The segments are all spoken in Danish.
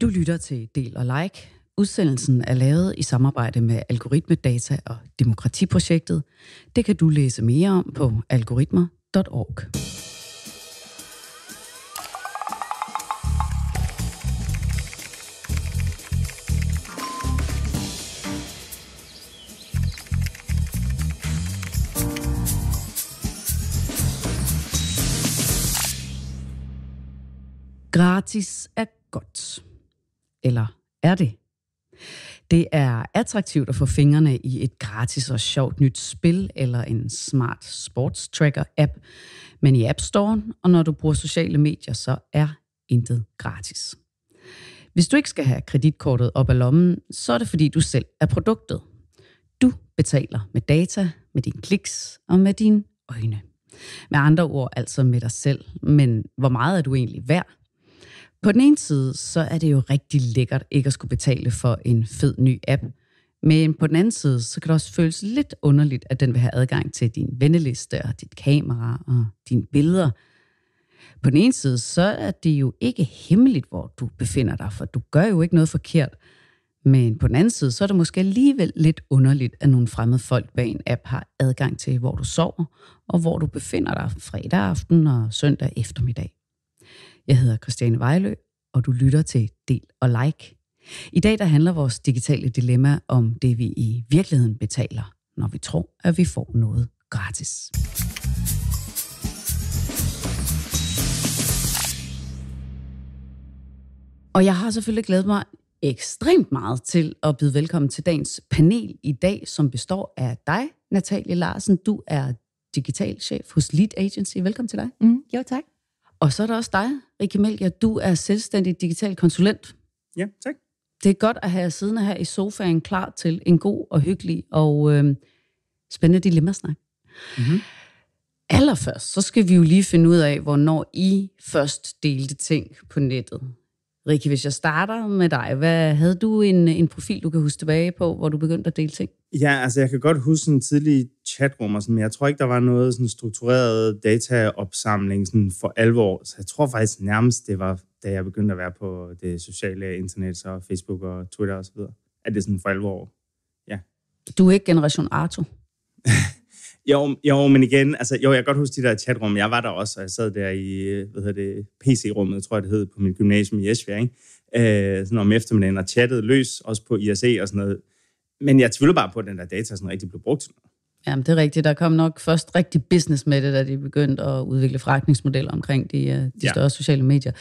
Du lytter til Del og Like. Udsendelsen er lavet i samarbejde med Algoritmedata og Demokratiprojektet. Det kan du læse mere om på algoritmer.org. Gratis er godt eller er det? Det er attraktivt at få fingrene i et gratis og sjovt nyt spil eller en smart sports tracker app, men i App Store og når du bruger sociale medier, så er intet gratis. Hvis du ikke skal have kreditkortet op af lommen, så er det fordi du selv er produktet. Du betaler med data, med dine kliks og med dine øjne. Med andre ord altså med dig selv, men hvor meget er du egentlig værd? På den ene side, så er det jo rigtig lækkert ikke at skulle betale for en fed ny app. Men på den anden side, så kan det også føles lidt underligt, at den vil have adgang til din venneliste og dit kamera og dine billeder. På den ene side, så er det jo ikke hemmeligt, hvor du befinder dig, for du gør jo ikke noget forkert. Men på den anden side, så er det måske alligevel lidt underligt, at nogle fremmede folk bag en app har adgang til, hvor du sover, og hvor du befinder dig fredag aften og søndag eftermiddag. Jeg hedder Christiane Vejlø, og du lytter til Del og Like. I dag der handler vores digitale dilemma om det, vi i virkeligheden betaler, når vi tror, at vi får noget gratis. Og jeg har selvfølgelig glædet mig ekstremt meget til at byde velkommen til dagens panel i dag, som består af dig, Natalie Larsen. Du er digital chef hos Lead Agency. Velkommen til dig. Mm, jo, tak. Og så er der også dig, Rikke Melger. Du er selvstændig digital konsulent. Ja, tak. Det er godt at have siddende her i sofaen klar til en god og hyggelig og øh, spændende dilemmasnak. Mm-hmm. Allerførst, så skal vi jo lige finde ud af, hvornår I først delte ting på nettet. Rikke, hvis jeg starter med dig, hvad havde du en, en profil, du kan huske tilbage på, hvor du begyndte at dele ting? Ja, altså jeg kan godt huske tidlig tidlige chatrummer, sådan, men jeg tror ikke, der var noget sådan struktureret dataopsamling sådan for alvor. Så jeg tror faktisk nærmest, det var, da jeg begyndte at være på det sociale internet, så Facebook og Twitter osv., at det sådan for alvor, ja. Du er ikke generation Arto? Jo, jo, men igen, altså, jo, jeg kan godt huske de der chatrum. Jeg var der også, og jeg sad der i, hvad hedder det, PC-rummet, tror jeg det hed, på mit gymnasium i Esbjerg, ikke? Øh, sådan om eftermiddagen, og chattede løs, også på IRC e og sådan noget. Men jeg tvivler bare på, at den der data sådan rigtig blev brugt til noget. Jamen, det er rigtigt. Der kom nok først rigtig business med det, da de begyndte at udvikle forretningsmodeller omkring de, øh, de større ja. sociale medier.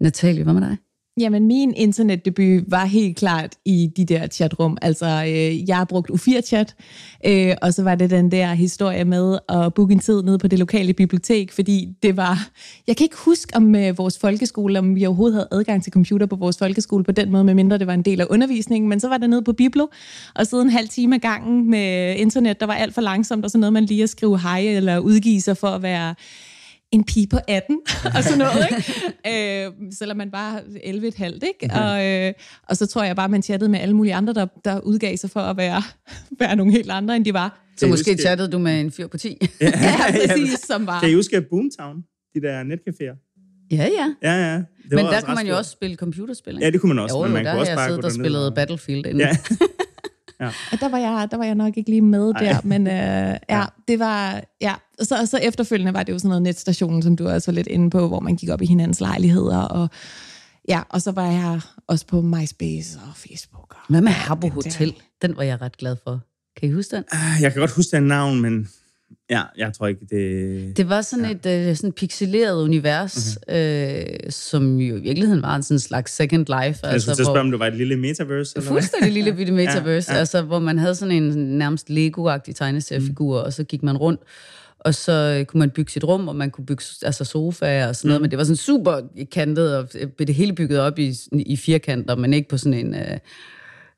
Natalie, hvad med dig? Jamen, min internetdebut var helt klart i de der chatrum. Altså, øh, jeg har brugt U4-chat, øh, og så var det den der historie med at booke en tid nede på det lokale bibliotek, fordi det var... Jeg kan ikke huske om øh, vores folkeskole, om vi overhovedet havde adgang til computer på vores folkeskole på den måde, medmindre det var en del af undervisningen, men så var der nede på Biblo, og sidde en halv time ad gangen med internet, der var alt for langsomt, og så noget man lige at skrive hej eller udgive sig for at være en pige på 18, og sådan noget, ikke? øh, selvom man bare 11,5, ikke? Okay. Mhm. Og, øh, og så tror jeg bare, man chattede med alle mulige andre, der, der udgav sig for at være, være nogle helt andre, end de var. Så måske huske... chattede du med en fyr på 10. ja, ja, præcis, ja. som var. Kan I huske Boomtown, de der netcaféer? Ja, ja. ja, ja. Det Men der kunne man jo også spille computerspil, ikke? Ja, det kunne man også. Jo, men man der kunne også jeg bare siddet og spillet Battlefield inden. Ja ja. Og der var, jeg, der var jeg nok ikke lige med der, Ej. men øh, ja, ja, det var, ja. Så, og så efterfølgende var det jo sådan noget netstationen, som du også var lidt inde på, hvor man gik op i hinandens lejligheder, og ja, og så var jeg også på MySpace og Facebook. Hvad med Harbo Hotel? Den var jeg ret glad for. Kan I huske den? Ah, jeg kan godt huske den navn, men Ja, jeg tror ikke, det... Det var sådan ja. et uh, sådan pixeleret univers, mm-hmm. øh, som jo i virkeligheden var en sådan slags second life. Jeg altså, skulle at spørge, om det var et lille metaverse? Eller fuldstændig lille bitte metaverse, ja, ja. altså hvor man havde sådan en nærmest Lego-agtig tegneseriefigur, mm. og så gik man rundt, og så øh, kunne man bygge sit rum, og man kunne bygge altså sofaer og sådan mm. noget, mhm. men det var sådan super kantet, og øh, blev det hele bygget op i, i firkanter, men ikke på sådan en... Øh,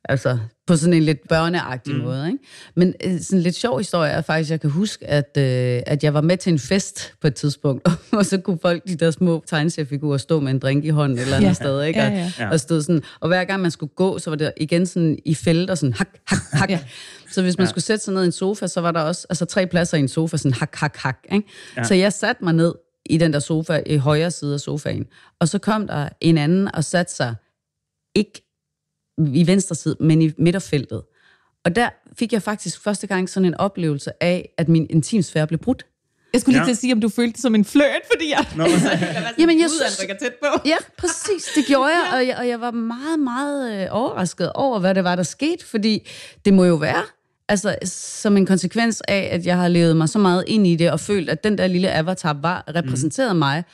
Altså, på sådan en lidt børneagtig mm. måde. Ikke? Men øh, sådan en lidt sjov historie er faktisk, at jeg kan huske, at, øh, at jeg var med til en fest på et tidspunkt, og så kunne folk, de der små tegneseriefigurer, stå med en drink i hånden eller andet ja. sted, ikke? Og, ja, ja. og stod sådan, og hver gang man skulle gå, så var det igen sådan i og sådan hak, hak, hak. ja. Så hvis man ja. skulle sætte sig ned i en sofa, så var der også altså, tre pladser i en sofa, sådan hak, hak, hak. Ikke? Ja. Så jeg satte mig ned i den der sofa, i højre side af sofaen, og så kom der en anden og satte sig ikke i venstre side, men i midterfeltet. Og der fik jeg faktisk første gang sådan en oplevelse af, at min intimsfære blev brudt. Jeg skulle ja. lige til at sige, om du følte det som en fløjt, fordi jeg... Nå. men... jeg Jamen, jeg synes... tæt på. ja, præcis, det gjorde jeg, og jeg, og jeg var meget, meget øh, overrasket over, hvad det var, der skete, fordi det må jo være, altså som en konsekvens af, at jeg har levet mig så meget ind i det, og følt, at den der lille avatar var, mhm. repræsenterede mm. mig,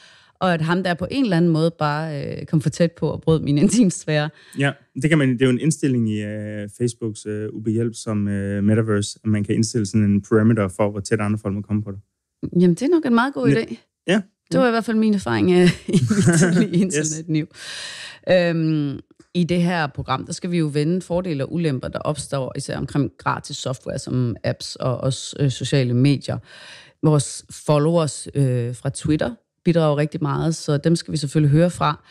og at ham der på en eller anden måde bare øh, kom for tæt på og brød min intimsfære. Ja, det, kan man, det er jo en indstilling i øh, Facebooks øh, ubehjælp som øh, Metaverse, at man kan indstille sådan en parameter for, hvor tæt andre folk må komme på dig. Jamen, det er nok en meget god idé. Ja. ja. Det var i hvert fald min erfaring øh, i mit tidlige internetliv. yes. øhm, i det her program, der skal vi jo vende fordele og ulemper, der opstår især omkring gratis software som apps og også øh, sociale medier. Vores followers øh, fra Twitter bidrager rigtig meget, så dem skal vi selvfølgelig høre fra.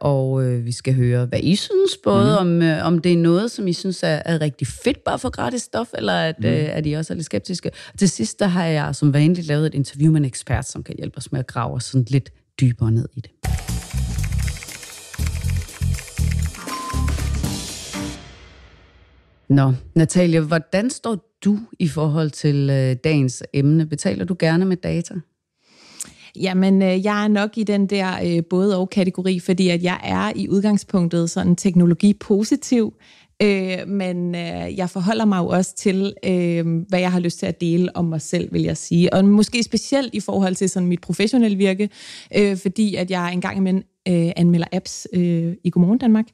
Og øh, vi skal høre, hvad I synes, både mm. om, øh, om det er noget, som I synes er, er rigtig fedt bare for gratis stof, eller at, mm. øh, at I også er lidt skeptiske. Og til sidst, der har jeg som vanligt lavet et interview med en ekspert, som kan hjælpe os med at grave sådan lidt dybere ned i det. Nå, Natalia, hvordan står du i forhold til øh, dagens emne? Betaler du gerne med data? Jamen, øh, jeg er nok i den der øh, både og kategori, fordi at jeg er i udgangspunktet sådan teknologipositiv, øh, men øh, jeg forholder mig jo også til, øh, hvad jeg har lyst til at dele om mig selv, vil jeg sige. Og måske specielt i forhold til sådan mit professionelle virke, øh, fordi at jeg engang imellem øh, anmelder apps øh, i Godmorgen Danmark,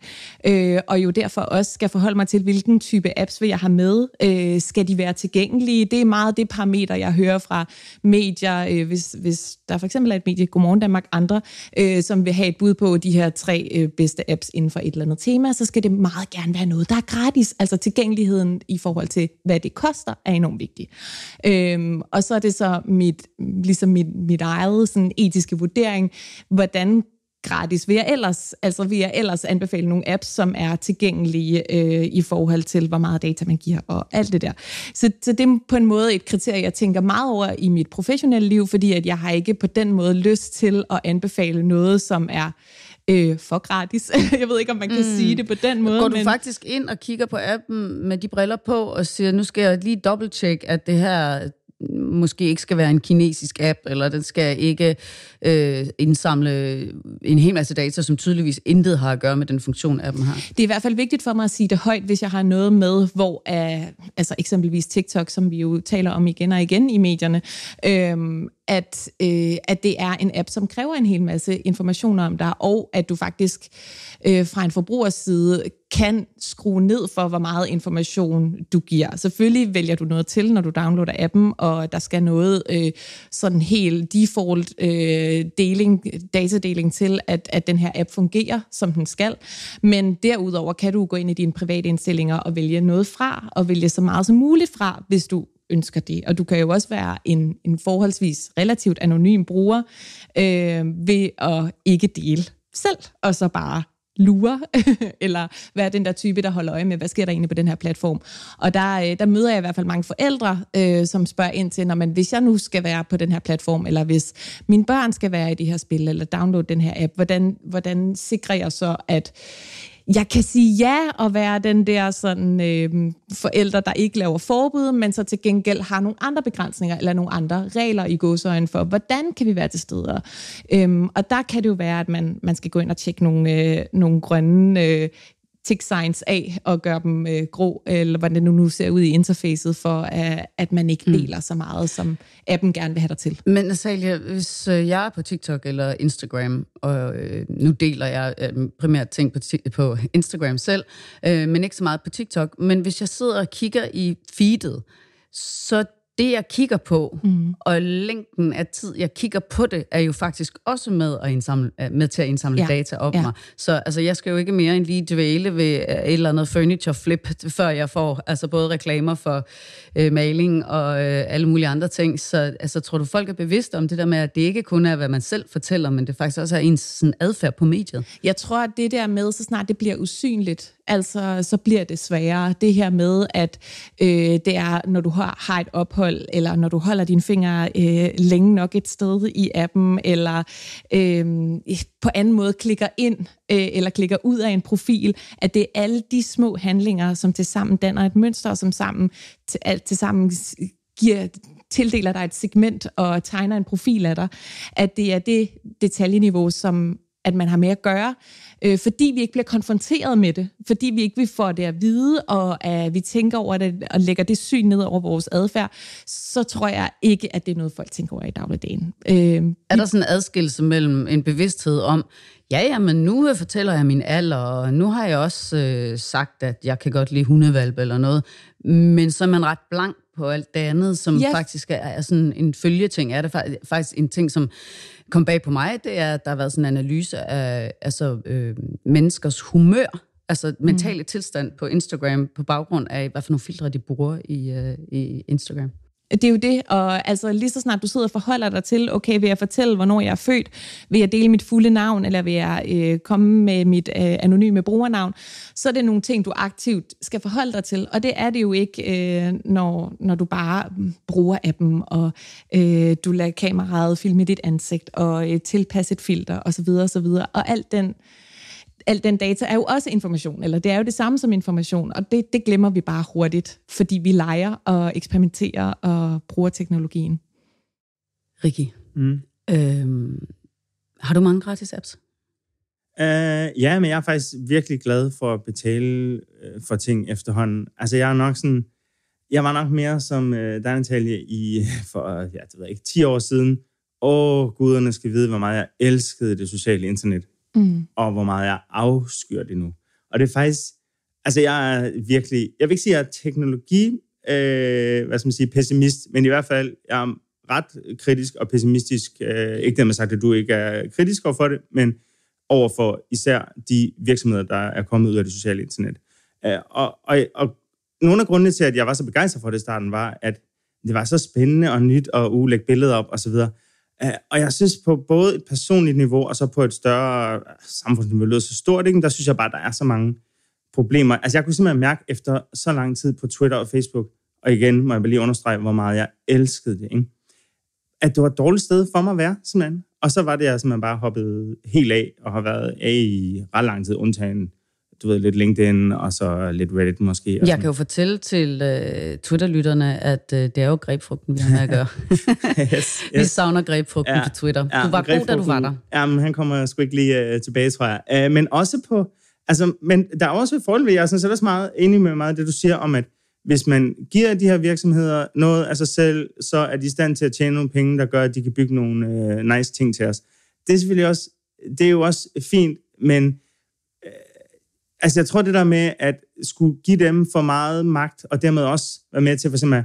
øh, og jo derfor også skal forholde mig til, hvilken type apps vil jeg have med. Øh, skal de være tilgængelige? Det er meget det parameter, jeg hører fra medier, øh, hvis, hvis der for eksempel er et medie, Godmorgen Danmark, andre, øh, som vil have et bud på de her tre øh, bedste apps inden for et eller andet tema, så skal det meget gerne være noget, der er gratis. Altså tilgængeligheden i forhold til, hvad det koster, er enormt vigtig. Øh, og så er det så mit, ligesom mit, mit eget sådan etiske vurdering, hvordan gratis, vil jeg ellers, altså vil jeg ellers anbefale nogle apps, som er tilgængelige øh, i forhold til, hvor meget data man giver og alt det der. Så, så det er på en måde et kriterie, jeg tænker meget over i mit professionelle liv, fordi at jeg har ikke på den måde lyst til at anbefale noget, som er øh, for gratis. jeg ved ikke, om man kan mm. sige det på den måde. Går du men... faktisk ind og kigger på appen med de briller på og siger, nu skal jeg lige dobbelttjekke, at det her måske ikke skal være en kinesisk app, eller den skal ikke øh, indsamle en hel masse data, som tydeligvis intet har at gøre med den funktion, appen har. Det er i hvert fald vigtigt for mig at sige det højt, hvis jeg har noget med, hvor er, altså eksempelvis TikTok, som vi jo taler om igen og igen i medierne, øh, at, øh, at det er en app, som kræver en hel masse informationer om dig, og at du faktisk øh, fra en forbrugers side kan skrue ned for, hvor meget information du giver. Selvfølgelig vælger du noget til, når du downloader appen, og der skal noget øh, sådan helt default øh, deling, datadeling til, at, at den her app fungerer, som den skal. Men derudover kan du gå ind i dine private indstillinger og vælge noget fra, og vælge så meget som muligt fra, hvis du ønsker det. Og du kan jo også være en, en forholdsvis relativt anonym bruger øh, ved at ikke dele selv, og så bare lure, eller være den der type, der holder øje med, hvad sker der egentlig på den her platform. Og der, øh, der møder jeg i hvert fald mange forældre, øh, som spørger ind til, når man, hvis jeg nu skal være på den her platform, eller hvis mine børn skal være i det her spil, eller downloade den her app, hvordan, hvordan sikrer jeg så, at jeg kan sige ja og være den der sådan øh, forældre, der ikke laver forbud, men så til gengæld har nogle andre begrænsninger eller nogle andre regler i godsøjen for, hvordan kan vi være til steder. Øh, og der kan det jo være, at man, man skal gå ind og tjekke nogle, øh, nogle grønne øh, tick signs af og gøre dem øh, grå, eller hvordan det nu, nu ser ud i interfacet, for øh, at man ikke mm. deler mm. så meget, som appen gerne vil have dig til. Men Natalia, hvis øh, jeg er på TikTok eller Instagram, og øh, nu deler jeg øh, primært ting på, på Instagram selv, øh, men ikke så meget på TikTok, men hvis jeg sidder og kigger i feedet, så det, jeg kigger på, mm. og længden af tid, jeg kigger på det, er jo faktisk også med, at indsamle, øh, med til at indsamle ja. data op ja. mig. Så altså, jeg skal jo ikke mere end lige dvæle ved øh, et eller andet furniture flip, før jeg får altså, både reklamer for øh, maling og øh, alle mulige andre ting. Så altså, tror du, folk er bevidste om det der med, at det ikke kun er, hvad man selv fortæller, men det faktisk også er ens sådan, adfærd på mediet? Jeg tror, at det der med, så snart det bliver usynligt, altså så bliver det sværere. Det her med, at øh, det er, når du har, har et ophold, eller når du holder dine fingre øh, længe nok et sted i appen, eller øh, på anden måde klikker ind øh, eller klikker ud af en profil, at det er alle de små handlinger, som tilsammen danner et mønster, og som sammen, til, alt, tilsammen giver tildeler dig et segment og tegner en profil af dig, at det er det detaljeniveau, som at man har med at gøre, øh, fordi vi ikke bliver konfronteret med det, fordi vi ikke vi får det at vide, og at vi tænker over det og lægger det syn ned over vores adfærd, så tror jeg ikke, at det er noget, folk tænker over i dagligdagen. Øh, er der sådan en adskillelse mellem en bevidsthed om, ja, ja, men nu fortæller jeg min alder, og nu har jeg også øh, sagt, at jeg kan godt lide hundevalp eller noget, men så er man ret blank på alt det andet, som ja. faktisk er, er sådan en følgeting. Er det faktisk en ting, som kom bag på mig, det er, at der har været sådan en analyse af altså, øh, menneskers humør, altså mentale mm. tilstand på Instagram, på baggrund af, hvad for nogle filtre de bruger i, øh, i Instagram. Det er jo det, og altså lige så snart du sidder og forholder dig til, okay, vil jeg fortælle, hvornår jeg er født, vil jeg dele mit fulde navn, eller vil jeg øh, komme med mit øh, anonyme brugernavn, så er det nogle ting, du aktivt skal forholde dig til, og det er det jo ikke, øh, når, når du bare mm, bruger appen, og øh, du lader kameraet filme dit ansigt, og øh, tilpasse et filter, osv., osv., og alt den øh, al den data er jo også information, eller det er jo det samme som information, og det, det glemmer vi bare hurtigt, fordi vi leger og eksperimenterer og bruger teknologien. Rikki, mm. øhm, har du mange gratis apps? Uh, ja, men jeg er faktisk virkelig glad for at betale uh, for ting efterhånden. Altså, jeg er nok sådan... Jeg var nok mere som uh, øh, dig, Natalie, i, for ja, det ved jeg ikke, 10 år siden. Åh, oh, guderne skal vide, hvor meget jeg elskede det sociale internet mm. og hvor meget jeg afskyr det nu. Og det er faktisk, altså jeg er virkelig, jeg vil ikke sige, at jeg er teknologi, øh, hvad skal man sige, pessimist, men i hvert fald, jeg er ret kritisk og pessimistisk. Øh, ikke det, man sagt, at du ikke er kritisk over for det, men over for især de virksomheder, der er kommet ud af det sociale internet. Øh, og, og, og nogle af grundene til, at jeg var så begejstret for det i starten, var, at det var så spændende og nyt at uh, lægge billeder op og så videre. Øh, og jeg synes på både et personligt niveau, og så på et større øh, samfundsniveau, lyder så stort, ikke? der synes jeg bare, der er så mange problemer. Altså jeg kunne simpelthen mærke efter så lang tid på Twitter og Facebook, og igen må jeg bare lige understrege, hvor meget jeg elskede det, ikke? at det var et dårligt sted for mig at være, simpelthen. Og så var det, jeg simpelthen bare hoppede helt af, og har været af i ret lang tid, undtagen du ved, lidt LinkedIn, og så lidt Reddit måske. jeg sådan. kan jo fortælle til uh, Twitter-lytterne, at uh, det er jo grebfrugten, vi har med at gøre. yes, yes. Vi savner grebfrugten ja, på Twitter. Ja, du var god, da du var der. Jamen, han kommer sgu ikke lige uh, tilbage, tror jeg. Uh, men også på... Altså, men der er også et forhold, ved, jeg er sådan så er meget enig med meget det, du siger om, at hvis man giver de her virksomheder noget af sig selv, så er de i stand til at tjene nogle penge, der gør, at de kan bygge nogle uh, nice ting til os. Det er selvfølgelig også, det er jo også fint, men Altså, jeg tror det der med at skulle give dem for meget magt, og dermed også være med til for eksempel at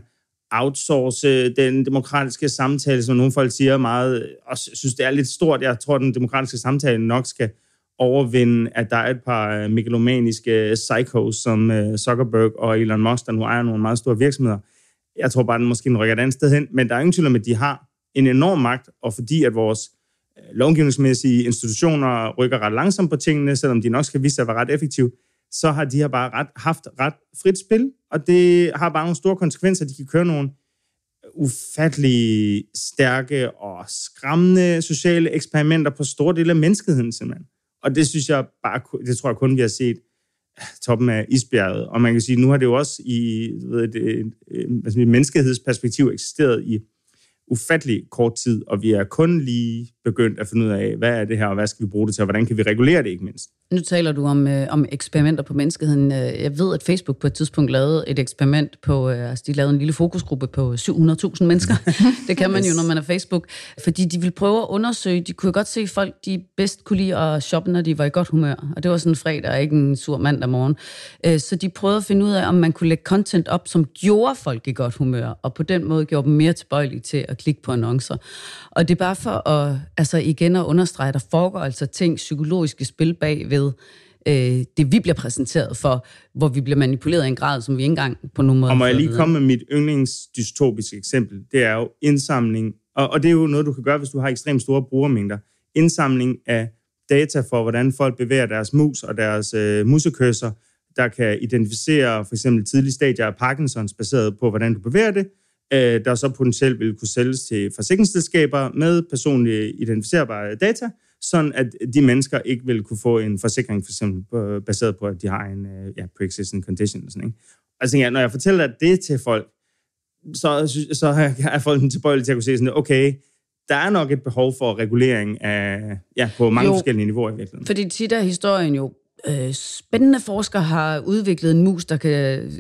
outsource den demokratiske samtale, som nogle folk siger meget, og synes, det er lidt stort. Jeg tror, den demokratiske samtale nok skal overvinde, at der er et par øh, megalomaniske øh, psychos som øh, Zuckerberg og Elon Musk, der nu ejer nogle meget store virksomheder. Jeg tror bare, den måske rykker et andet sted hen, men der er ingen tvivl om, at de har en enorm magt, og fordi at vores lovgivningsmæssige institutioner rykker ret langsomt på tingene, selvom de nok skal vise sig at være ret effektive, så har de her bare ret, haft ret frit spil, og det har bare nogle store konsekvenser. De kan køre nogle ufattelig stærke og skræmmende sociale eksperimenter på store dele af menneskeheden simpelthen. Og det synes jeg bare, det tror jeg kun, vi har set ah, toppen af isbjerget. Og man kan sige, nu har det jo også i ved et, et, et, et menneskehedsperspektiv eksisteret i ufattelig kort tid, og vi er kun lige begyndt at finde ud af, hvad er det her, og hvad skal vi bruge det til, og hvordan kan vi regulere det ikke mindst. Nu taler du om, øh, om eksperimenter på menneskeheden. Øh, jeg ved, at Facebook på et tidspunkt lavede et eksperiment på, øh, altså de lavede en lille fokusgruppe på 700.000 mennesker. det kan man jo, når man er Facebook. Fordi de ville prøve at undersøge, de kunne godt se folk, de bedst kunne lide at shoppe, når de var i godt humør. Og det var sådan en fredag, ikke en sur mandag morgen. Øh, så de prøvede at finde ud af, om man kunne lægge content op, som gjorde folk i godt humør, og på den måde gjorde dem mere tilbøjelige til at klikke på annoncer. Og det er bare for at, altså igen at understrege, at der foregår altså ting, psykologiske spil bag ved øh, det, vi bliver præsenteret for, hvor vi bliver manipuleret i en grad, som vi ikke engang på nogen måde... Og må jeg lige komme med mit yndlingsdystopiske eksempel? Det er jo indsamling, og, og det er jo noget, du kan gøre, hvis du har ekstremt store brugermængder. Indsamling af data for, hvordan folk bevæger deres mus og deres øh, musekøsser, der kan identificere for eksempel tidlige stadier af Parkinsons, baseret på, hvordan du bevæger det, øh, der så potentielt vil kunne sælges til forsikringsselskaber med personlige identificerbare data, sådan at de mennesker ikke vil kunne få en forsikring, for eksempel baseret på, at de har en øh, ja, pre-existing condition. Og sådan, ikke? Og så altså, jeg, når jeg fortæller det til folk, så, så er folk tilbøjelige til at kunne se sådan, okay, der er nok et behov for regulering af, ja, på mange jo, forskellige niveauer i virkeligheden. Fordi tit er historien jo øh, spændende forskere har udviklet en mus, der kan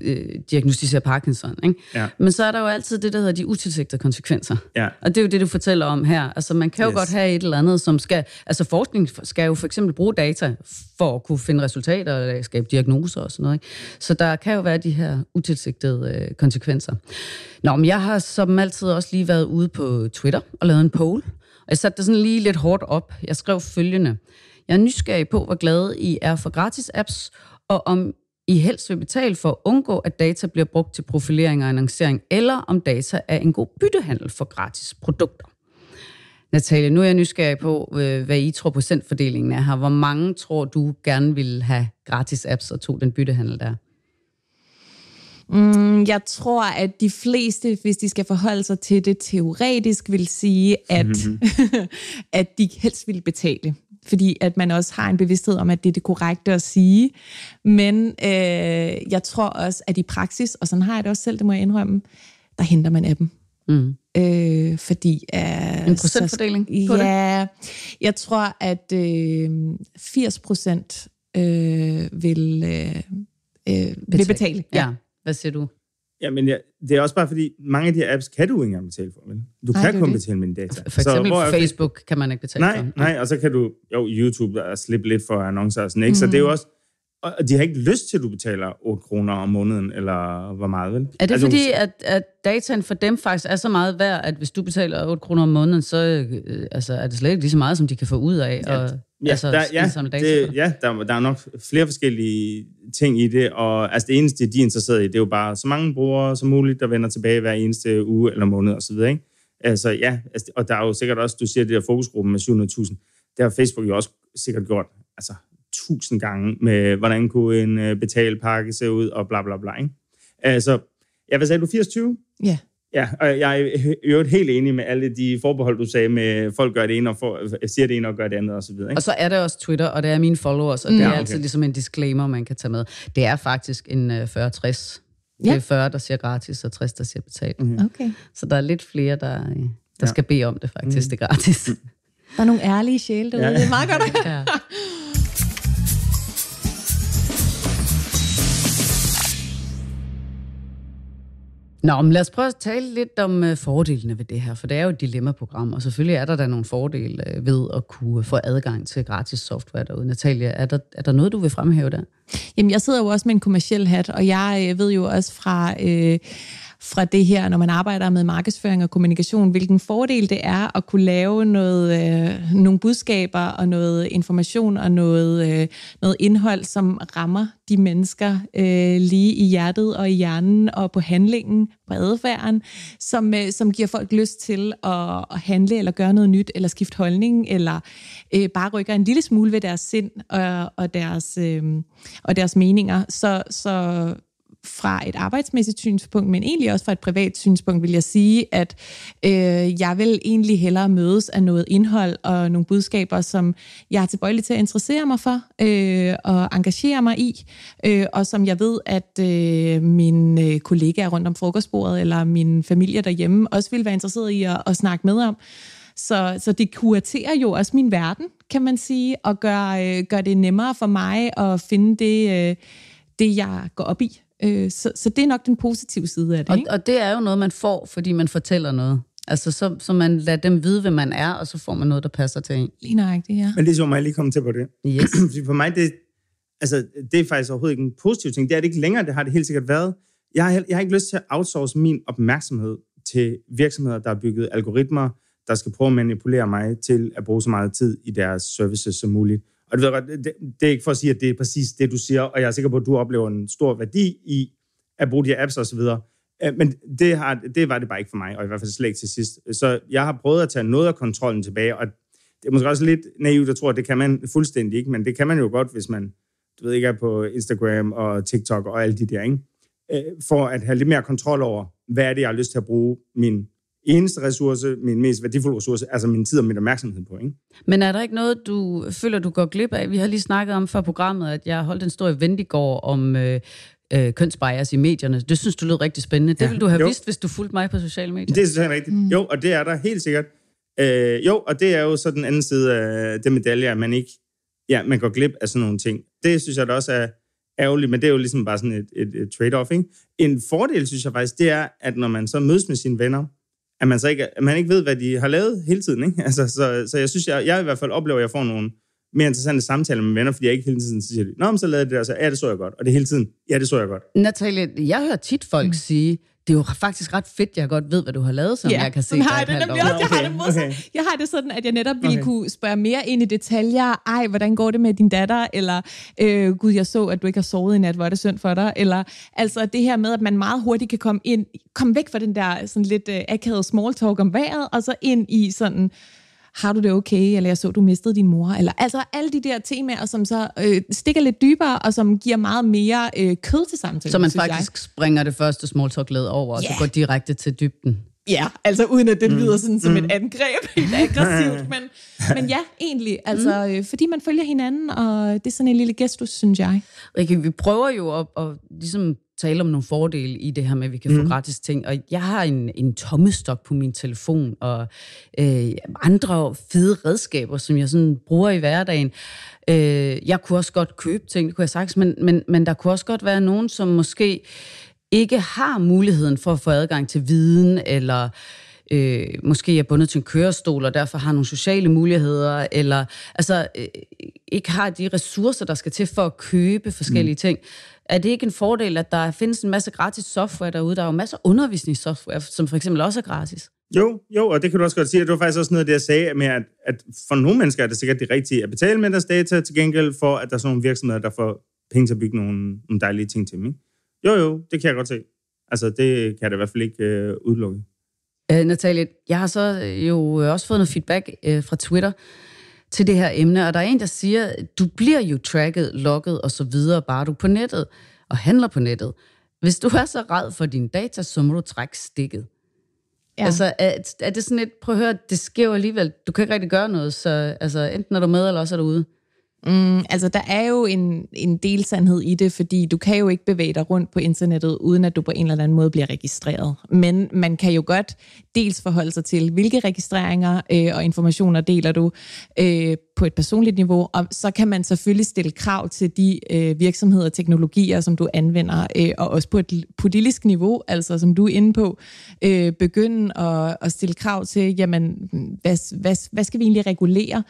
øh, diagnostisere Parkinson. Ikke? Ja. Men så er der jo altid det, der hedder de utilsigtede konsekvenser. Ja. Og det er jo det, du fortæller om her. Altså, man kan jo yes. godt have et eller andet, som skal... Altså, forskning skal jo for eksempel bruge data for at kunne finde resultater eller skabe diagnoser og sådan noget. Ikke? Så der kan jo være de her utilsigtede øh, konsekvenser. Nå, men jeg har som altid også lige været ude på Twitter og lavet en poll. Og jeg satte det sådan lige lidt hårdt op. Jeg skrev følgende. Jeg er nysgerrig på, hvor glade I er for gratis apps, og om I helst vil betale for at undgå, at data bliver brugt til profilering og annoncering, eller om data er en god byttehandel for gratis produkter. Natalia, nu er jeg nysgerrig på, øh, hvad I tror procentfordelingen er her. Hvor mange tror du gerne vil have gratis apps og tog den byttehandel der? Mm, jeg tror, at de fleste, hvis de skal forholde sig til det teoretisk, vil sige, at, mm-hmm. at de helst vil betale fordi at man også har en bevidsthed om, at det er det korrekte at sige. Men øh, jeg tror også, at i praksis, og sådan har jeg det også selv, det må jeg indrømme, der henter man af dem. Mm. Øh, fordi, øh, en procentfordeling så, på ja, det? jeg tror, at øh, 80 procent øh, vil, øh, øh betale. vil betale. Ja. ja, hvad siger du? men ja, det er også bare fordi, mange af de her apps kan du ikke engang betale for. Men du nej, kan kun det. betale med data. For, eksempel så, hvor Facebook kan man ikke betale nej, for. Nej, nej, og så kan du jo YouTube og slippe lidt for annoncer og sådan, ikke? Mm. Så det er jo mm. også, og de har ikke lyst til, at du betaler 8 kroner om måneden, eller hvor meget, vel? Er det altså, fordi, at, at dataen for dem faktisk er så meget værd, at hvis du betaler 8 kroner om måneden, så øh, altså, er det slet ikke lige så meget, som de kan få ud af? Ja, og... Ja, altså, der, ja, ligesom det, ja der, der er nok flere forskellige ting i det, og altså det eneste, de er interesseret i, det er jo bare så mange brugere som muligt, der vender tilbage hver eneste uge eller måned osv., ikke? Altså ja, altså, og der er jo sikkert også, du siger det der fokusgruppen med 700.000, det har Facebook jo også sikkert gjort, altså tusind gange med, hvordan kunne en øh, betalpakke se ud, og bla bla bla, ikke? Altså, ja, hvad sagde du, 80-20? Ja. Ja, og jeg er jo helt enig med alle de forbehold, du sagde med, folk gør det ene og for, siger det ene og gør det andet osv. Ikke? Og så er det også Twitter, og det er mine followers, og mm. det er ja, okay. altid ligesom en disclaimer, man kan tage med. Det er faktisk en 40-60. Øh, ja. Det er 40, der siger gratis, og 60, der siger betalt. Mm. Okay. Så der er lidt flere, der, øh, der ja. skal bede om det faktisk, mm. det er gratis. Der er nogle ærlige sjæle derude. Ja. Det er meget godt. ja. Nå, men lad os prøve at tale lidt om øh, fordelene ved det her, for det er jo et dilemma-program, og selvfølgelig er der da nogle fordele øh, ved at kunne få adgang til gratis software derude. Natalia, er der, er der noget, du vil fremhæve der? Jamen, jeg sidder jo også med en kommersiel hat, og jeg øh, ved jo også fra... Øh fra det her, når man arbejder med markedsføring og kommunikation, hvilken fordel det er at kunne lave noget, øh, nogle budskaber og noget information og noget, øh, noget indhold, som rammer de mennesker øh, lige i hjertet og i hjernen og på handlingen, på adfærden, som, øh, som giver folk lyst til at, at handle eller gøre noget nyt, eller skifte holdning, eller øh, bare rykker en lille smule ved deres sind og, og, deres, øh, og deres meninger. Så, så fra et arbejdsmæssigt synspunkt, men egentlig også fra et privat synspunkt, vil jeg sige, at øh, jeg vil egentlig hellere mødes af noget indhold og nogle budskaber, som jeg er tilbøjelig til at interessere mig for øh, og engagere mig i, øh, og som jeg ved, at øh, mine øh, kollegaer rundt om frokostbordet eller min familie derhjemme også vil være interesseret i at, at snakke med om. Så, så det kuraterer jo også min verden, kan man sige, og gør, øh, gør det nemmere for mig at finde det, øh, det jeg går op i. Øh, så, så det er nok den positive side af det. Ikke? Og, og det er jo noget, man får, fordi man fortæller noget. Altså, så, så man lader dem vide, hvad man er, og så får man noget, der passer til en. Lige nøjagtigt, ja. Men det så mig lige komme til på det. Yes. fordi for mig, det, altså, det er faktisk overhovedet ikke en positiv ting. Det er det ikke længere, det har det helt sikkert været. Jeg har, jeg har ikke lyst til at outsource min opmærksomhed til virksomheder, der har bygget algoritmer, der skal prøve at manipulere mig til at bruge så meget tid i deres services som muligt. Og du ved godt, det, det er ikke for at sige, at det er præcis det, du siger, og jeg er sikker på, at du oplever en stor værdi i at bruge de her apps osv., men det, har, det var det bare ikke for mig, og i hvert fald slet ikke til sidst. Så jeg har prøvet at tage noget af kontrollen tilbage, og det er måske også lidt naivt at tro, at det kan man fuldstændig ikke, men det kan man jo godt, hvis man du ved, ikke er på Instagram og TikTok og alle de der, ikke? for at have lidt mere kontrol over, hvad er det, jeg har lyst til at bruge min eneste ressource, min mest værdifulde ressource, altså min tid og min opmærksomhed på. Ikke? Men er der ikke noget, du føler, du går glip af? Vi har lige snakket om før programmet, at jeg holdt en stor event i går om øh, øh, kønsbias i medierne. Det synes du lyder rigtig spændende. Ja, det ville du have jo. vidst, hvis du fulgte mig på sociale medier. Det er sådan rigtigt. Mm. Jo, og det er der helt sikkert. Øh, jo, og det er jo så den anden side af det medalje, at man ikke ja, man går glip af sådan nogle ting. Det synes jeg da også er ærgerligt, men det er jo ligesom bare sådan et, et, et trade-off. Ikke? En fordel, synes jeg faktisk, det er, at når man så mødes med sine venner, at man så ikke, at man ikke ved, hvad de har lavet hele tiden. Ikke? Altså, så, så jeg synes, jeg, jeg i hvert fald oplever, at jeg får nogle mere interessante samtaler med venner, fordi jeg ikke hele tiden siger, Nå, men så lavede det der, så ja, det så jeg godt, og det hele tiden, ja, det så jeg godt. Natalie, jeg hører tit folk mm. sige, det er jo faktisk ret fedt, jeg godt ved, hvad du har lavet, som yeah. jeg kan se har det nemlig okay. Jeg, har det okay. jeg har det sådan, at jeg netop ville okay. kunne spørge mere ind i detaljer. Ej, hvordan går det med din datter? Eller, øh, gud, jeg så, at du ikke har sovet i nat, hvor er det synd for dig? Eller, altså det her med, at man meget hurtigt kan komme ind, komme væk fra den der sådan lidt øh, akavede small talk om vejret, og så ind i sådan, øh, har du det okay, eller jeg så, du mistede din mor, eller altså alle de der temaer, som så øh, stikker lidt dybere, og som giver meget mere øh, kød til samtalen, Så man faktisk jeg. springer det første small talk led over, og så går direkte til dybden. Ja, yeah, altså uden at det mm. lyder sådan mm. som mm. et angreb, helt aggressivt, men, men ja, egentlig, altså mm. øh, fordi man følger hinanden, og det er sådan en lille gestus, synes jeg. Rikke, vi prøver jo at, at ligesom tale om nogle fordele i det her med, at vi kan mm. få mhm. gratis ting. Og jeg har en, en tommestok på min telefon, og øh, andre fede redskaber, som jeg sådan bruger i hverdagen. Øh, jeg kunne også godt købe ting, det kunne jeg sagtens, men, men, men der kunne også godt være nogen, som måske ikke har muligheden for at få adgang til viden, eller øh, måske er bundet til en kørestol, og derfor har nogle sociale muligheder, eller altså øh, ikke har de ressourcer, der skal til for at købe forskellige mm. ting er det ikke en fordel, at der findes en masse gratis software derude? Der er jo masser af undervisningssoftware, som for eksempel også er gratis. Jo, jo, og det kan du også godt sige. Det var faktisk også noget af det, jeg sagde med, at, at for nogle mennesker er det sikkert det rigtige at betale med deres data til gengæld, for at der er sådan nogle virksomheder, der får penge til at bygge nogle, nogle dejlige ting til dem. Ikke? Jo, jo, det kan jeg godt se. Altså, det kan jeg da i hvert fald ikke øh, udelukke. Øh, Natalie, jeg har så øh, jo øh, også fået noget feedback øh, fra Twitter, til det her emne, og der er en, der siger, du bliver jo tracket, logget og så videre, bare du på nettet og handler på nettet. Hvis du er så red for dine data, så må du trække stikket. Ja. Altså, er, er det sådan et, prøv at høre, det sker jo alligevel. Du kan ikke rigtig gøre noget, så altså, enten er du med, eller også er du ude. Mm, altså, der er jo en, en del sandhed i det, fordi du kan jo ikke bevæge dig rundt på internettet, uden at du på en eller anden måde bliver registreret. Men man kan jo godt dels forholde sig til, hvilke registreringer øh, og informationer deler du øh, på et personligt niveau, og så kan man selvfølgelig stille krav til de øh, virksomheder og teknologier, som du anvender, øh, og også på et politisk niveau, altså som du er inde på, øh, begynde at, at stille krav til, jamen, hvad, hvad, hvad skal vi egentlig regulere?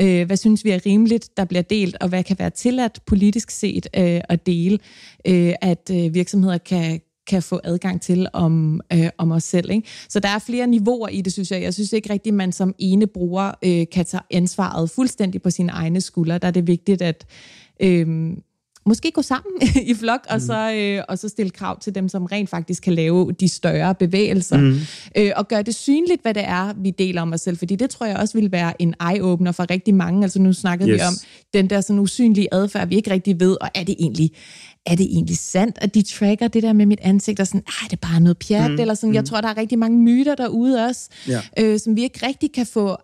Øh, hvad synes vi er rimeligt, der bliver delt, og hvad kan være tilladt politisk set øh, at dele, øh, at øh, virksomheder kan, kan få adgang til om, øh, om os selv. Ikke? Så der er flere niveauer i det, synes jeg. Jeg synes ikke rigtigt, at man som ene bruger øh, kan tage ansvaret fuldstændig på sine egne skuldre. Der er det vigtigt, at øh, måske gå sammen i flok, mm. og, så, øh, og så stille krav til dem, som rent faktisk kan lave de større bevægelser. Mm. Øh, og gøre det synligt, hvad det er, vi deler om os selv, fordi det tror jeg også vil være en eye-opener for rigtig mange. Altså nu snakkede yes. vi om den der sådan usynlige adfærd, vi ikke rigtig ved, og er det egentlig, er det egentlig sandt, at de tracker det der med mit ansigt, og sådan, ah, det er bare noget pjat, mm, eller sådan. Mm. Jeg tror, der er rigtig mange myter derude også, ja. øh, som vi ikke rigtig kan få øh,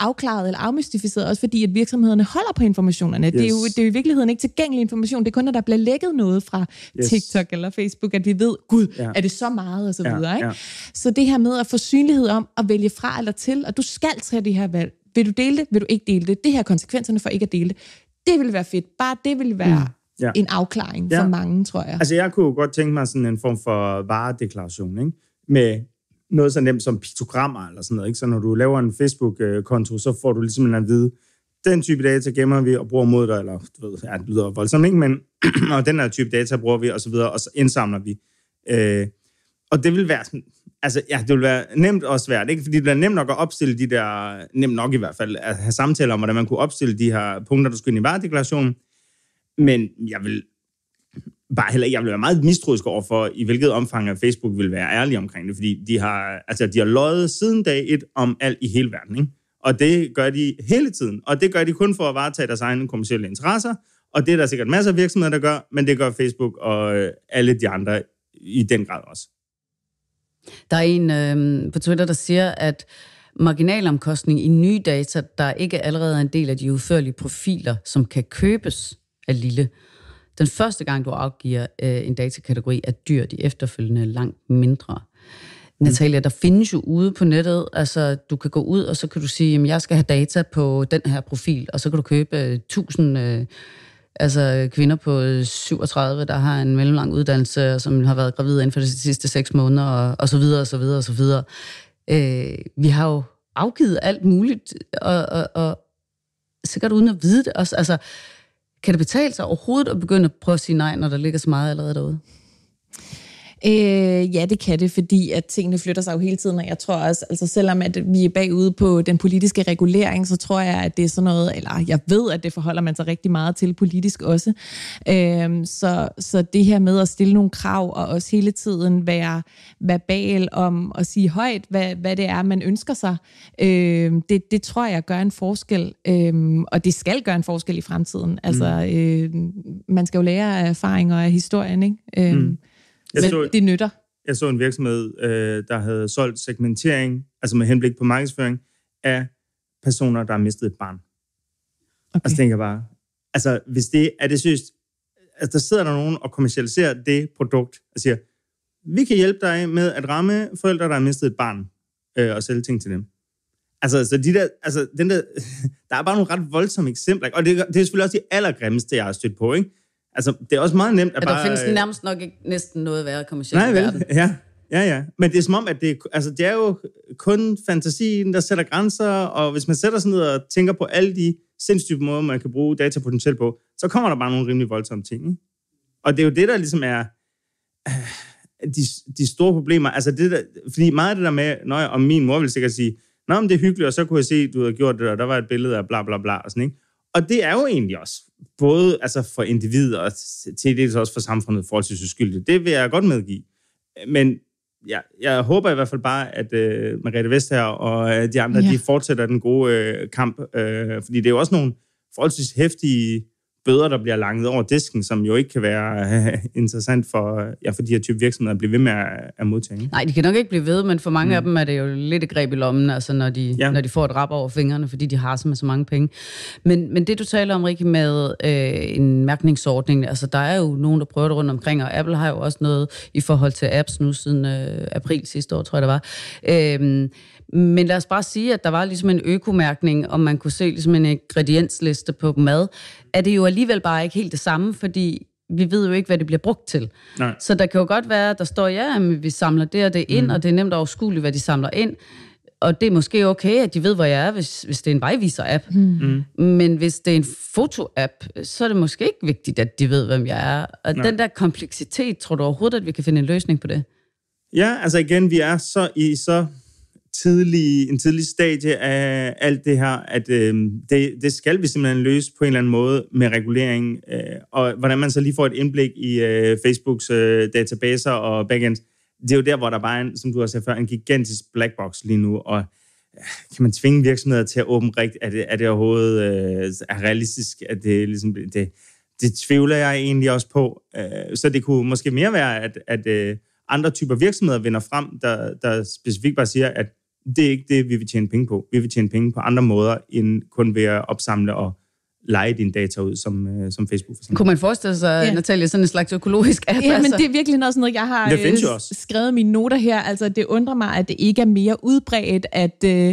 afklaret eller afmystificeret, også fordi at virksomhederne holder på informationerne. Yes. Det, er jo, det er jo i virkeligheden ikke tilgængelig information, det er kun, når der bliver lækket noget fra yes. TikTok eller Facebook, at vi ved, gud, ja. er det så meget, og så ja, videre. Ikke? Ja. Så det her med at få synlighed om at vælge fra eller til, og du skal tage det her valg. Vil du dele det? Vil du ikke dele det? Det her er konsekvenserne for ikke at dele det. Det ville være fedt. Bare det ville være... Mm ja. en afklaring ja. for mange, tror jeg. Altså, jeg kunne godt tænke mig sådan en form for varedeklaration, ikke? Med noget så nemt som piktogrammer eller sådan noget, ikke? Så når du laver en Facebook-konto, så får du ligesom en vide, den type data gemmer vi og bruger mod dig, eller du ved, ja, det lyder voldsomt, ikke? Men og den her type data bruger vi, og så videre, og så indsamler vi. Øh, og det vil være sådan, altså ja, det vil være nemt og svært, ikke? Fordi det bliver nemt nok at opstille de der, nemt nok i hvert fald, at have samtaler om, hvordan man kunne opstille de her punkter, der skulle ind i varedeklarationen. Men jeg vil bare heller ikke, jeg vil være meget mistroisk over for, i hvilket omfang at Facebook vil være ærlig omkring det, fordi de har, altså, de har løjet siden dag et om alt i hele verden, ikke? Og det gør de hele tiden, og det gør de kun for at varetage deres egne kommersielle interesser, og det er der sikkert masser af virksomheder, der gør, men det gør Facebook og øh, alle de andre i den grad også. Der er en øh, på Twitter, der siger, at marginalomkostning i nye data, der ikke allerede er en del af de udførlige profiler, som kan købes, er lille. Den første gang, du afgiver øh, en datakategori, er dyr de efterfølgende langt mindre. Mm. Natalia, der findes jo ude på nettet, altså du kan gå ud, og så kan du sige, at jeg skal have data på den her profil, og så kan du købe øh, 1000 øh, altså, kvinder på 37, øh, der har en mellemlang uddannelse, og som har været gravid inden for de sidste seks måneder, og, og så videre, og så videre, og så videre. Øh, vi har jo afgivet alt muligt, og, og, og sikkert uden at vide det også. Altså, kan det betale sig overhovedet at begynde at prøve at sige nej, når der ligger så meget allerede derude? Øh, ja, det kan det, fordi at tingene flytter sig jo hele tiden, og jeg tror også, altså selvom at vi er bagude på den politiske regulering, så tror jeg, at det er sådan noget, eller jeg ved, at det forholder man sig rigtig meget til politisk også. Øh, så, så det her med at stille nogle krav, og også hele tiden være verbal om at sige højt, hvad, hvad det er, man ønsker sig, øh, det, det tror jeg gør en forskel, øh, og det skal gøre en forskel i fremtiden. Altså, mm. øh, man skal jo lære af erfaringer og af historien, ikke? Øh, mm. Jeg Men så, det nytter. Jeg så en virksomhed, øh, der havde solgt segmentering, altså med henblik på markedsføring, af personer, der har mistet et barn. Okay. Og så tænker jeg bare, altså hvis det er det synes, altså der sidder der nogen og kommercialiserer det produkt, og siger, vi kan hjælpe dig med at ramme forældre, der har mistet et barn, øh, og sælge ting til dem. Altså, så de der, altså den der, der er bare nogle ret voldsomme eksempler, ikke? og det, det er selvfølgelig også de allergrimmeste, jeg har stødt på, ikke? Altså, det er også meget nemt at ja, bare... Der findes øh, nærmest nok ikke næsten noget værre kommersielt nej, i verden. Ja, ja, ja. Men det er som om, at det, altså, det er jo kun fantasien, der sætter grænser, og hvis man sætter sig ned og tænker på alle de sindssyge måder, man kan bruge data potentielt på, så kommer der bare nogle rimelig voldsomme ting. Ikke? Og det er jo det, der ligesom er øh, de, de store problemer. Altså det der, fordi meget af det der med, når jeg, og min mor vil sikkert sige, Nå, men det er hyggeligt, og så kunne jeg se, at du havde gjort det, og der var et billede af bla bla bla, og sådan, ikke? Og det er jo egentlig også, både altså for individer og til dels også for samfundet forholdsvis uskyldigt. Det vil jeg godt medgive. Men ja, jeg håber i hvert fald bare, at øh, Margrethe Vestager og øh, de andre, ja. de fortsætter den gode øh, kamp. Øh, fordi det er jo også nogle forholdsvis hæftige bøder, der bliver langet over disken, som jo ikke kan være øh, interessant for, ja, for de her type virksomheder at blive ved med at, at modtage. Nej, de kan nok ikke blive ved, men for mange mm. af dem er det jo lidt et greb i lommen, altså når de, ja. når de får et rap over fingrene, fordi de har så mange penge. Men, men det, du taler om, Rikke, med øh, en mærkningsordning, altså der er jo nogen, der prøver det rundt omkring, og Apple har jo også noget i forhold til apps nu siden øh, april sidste år, tror jeg, det var. Øh, men lad os bare sige, at der var ligesom en økomærkning, og man kunne se ligesom en ingrediensliste på mad. Er det jo alligevel bare ikke helt det samme, fordi vi ved jo ikke, hvad det bliver brugt til. Nej. Så der kan jo godt være, at der står, ja, men vi samler det og det ind, mm. og det er nemt overskueligt, hvad de samler ind. Og det er måske okay, at de ved, hvor jeg er, hvis, hvis det er en vejviser-app. Mm. Men hvis det er en foto-app, så er det måske ikke vigtigt, at de ved, hvem jeg er. Og Nej. den der kompleksitet, tror du overhovedet, at vi kan finde en løsning på det? Ja, altså igen, vi er så i så tidlig, en tidlig stadie af alt det her, at øh, det, det skal vi simpelthen løse på en eller anden måde med regulering, øh, og hvordan man så lige får et indblik i øh, Facebooks øh, databaser og backends, det er jo der, hvor der bare er, en, som du har sagt før, en gigantisk black box lige nu, og øh, kan man tvinge virksomheder til at åbne rigtigt? Er det, er det overhovedet øh, er realistisk? Er det, ligesom, det, det tvivler jeg egentlig også på. Øh, så det kunne måske mere være, at, at øh, andre typer virksomheder vinder frem, der, der specifikt bare siger, at det er ikke det, vi vil tjene penge på. Vi vil tjene penge på andre måder, end kun ved at opsamle og lege dine data ud som, øh, som Facebook. For Kunne man forestille sig, ja. Natalia, sådan en slags økologisk app? Ja, altså? men det er virkelig noget, sådan noget jeg har det findes øh, jo også. skrevet mine noter her. Altså, det undrer mig, at det ikke er mere udbredt, at øh,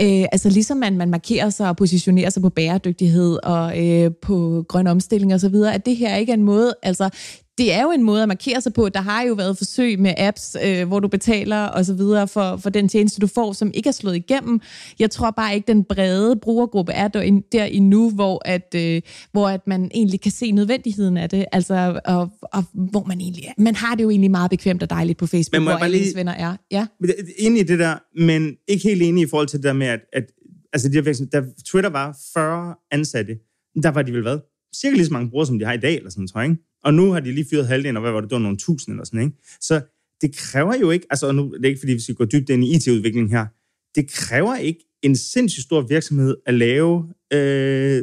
øh, altså, ligesom man, man markerer sig og positionerer sig på bæredygtighed og øh, på grøn omstilling osv., at det her ikke er en måde, altså det er jo en måde at markere sig på. Der har jo været forsøg med apps, øh, hvor du betaler og så videre for, for den tjeneste, du får, som ikke er slået igennem. Jeg tror bare ikke, den brede brugergruppe er der, der endnu, hvor, at, øh, hvor at man egentlig kan se nødvendigheden af det. Altså, og, og hvor man egentlig er. Man har det jo egentlig meget bekvemt og dejligt på Facebook, hvor alle venner er. Ja. Ind i det der, men ikke helt enig i forhold til det der med, at, at altså, de der, der Twitter var 40 ansatte. Der var de vel hvad? cirka lige så mange brugere, som de har i dag, eller sådan jeg, ikke? Og nu har de lige fyret halvdelen, og hvad var det, det var nogle tusind eller sådan, ikke? Så det kræver jo ikke, altså nu det er ikke, fordi vi skal gå dybt ind i IT-udviklingen her, det kræver ikke en sindssygt stor virksomhed at lave øh,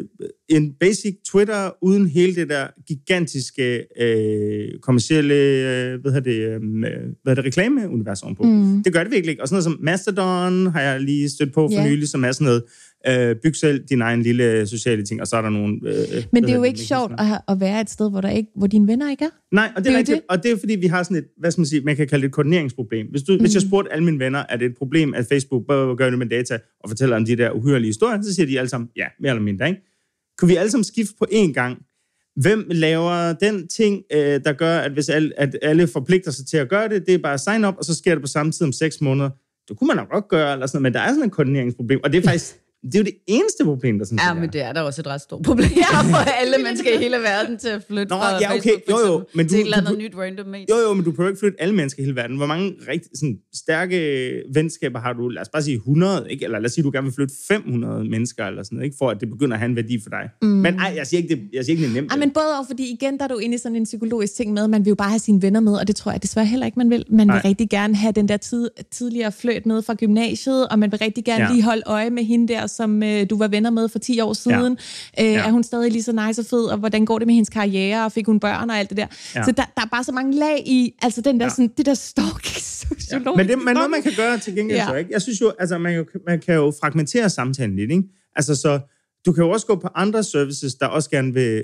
en basic Twitter uden hele det der gigantiske øh, kommercielle øh, hvad det, øh, hvad det, reklameunivers på. Mm. Det gør det virkelig ikke. Og sådan noget som Mastodon har jeg lige stødt på for yeah. nylig, som er sådan noget, Øh, byg selv din egen lille øh, sociale ting, og så er der nogle... Øh, øh Men det er jo ikke sjovt at, at være et sted, hvor, der ikke, hvor dine venner ikke er. Nej, og det er, det er rigtigt. Det. Og det er fordi, vi har sådan et, hvad skal man sige, man kan kalde det et koordineringsproblem. Hvis, du, mm. hvis jeg mm. spurgte alle mine venner, er det et problem, at Facebook gør det med data, og fortæller om de der uhyrelige historier, så siger de alle sammen, ja, mere eller mindre, ikke? Kunne vi alle sammen skifte på én gang? Hvem laver den ting, øh, der gør, at hvis alle, at alle forpligter sig til at gøre det, det er bare sign up, og så sker det på samme tid om seks måneder. Det kunne man nok godt gøre, eller sådan noget, men der er sådan et koordineringsproblem, og det er faktisk det er jo det eneste problem, der sådan Ja, men det er da også et ret stort problem for alle mennesker i hele verden til at flytte Nå, fra ja, okay. Facebook, jo, jo, men du, til et eller andet nyt random medie. Jo, jo, men du prøver ikke flytte alle mennesker i hele verden. Hvor mange rigtig, sådan, stærke venskaber har du? Lad os bare sige 100, ikke? eller lad os sige, du gerne vil flytte 500 mennesker, eller sådan noget, ikke? for at det begynder at have en værdi for dig. Mm. Men ej, jeg siger ikke, det, jeg siger ikke, det er nemt. Ej, men både og, fordi igen, der er du inde i sådan en psykologisk ting med, at man vil jo bare have sine venner med, og det tror jeg desværre heller ikke, man vil. Man ej. rigtig gerne have den der tid, tidligere fløjt med fra gymnasiet, og man vil rigtig gerne ja. lige holde øje med hende der, som øh, du var venner med for 10 år siden. Ja. Øh, ja. Er hun stadig lige så nice og fed, og hvordan går det med hendes karriere, og fik hun børn og alt det der. Ja. Så der, der er bare så mange lag i, altså den der, ja. sådan, det der stalk ja. Men det er noget, man kan gøre til gengæld ja. så, ikke? Jeg synes jo, altså man, man kan jo fragmentere samtalen lidt, ikke? Altså så, du kan jo også gå på andre services, der også gerne vil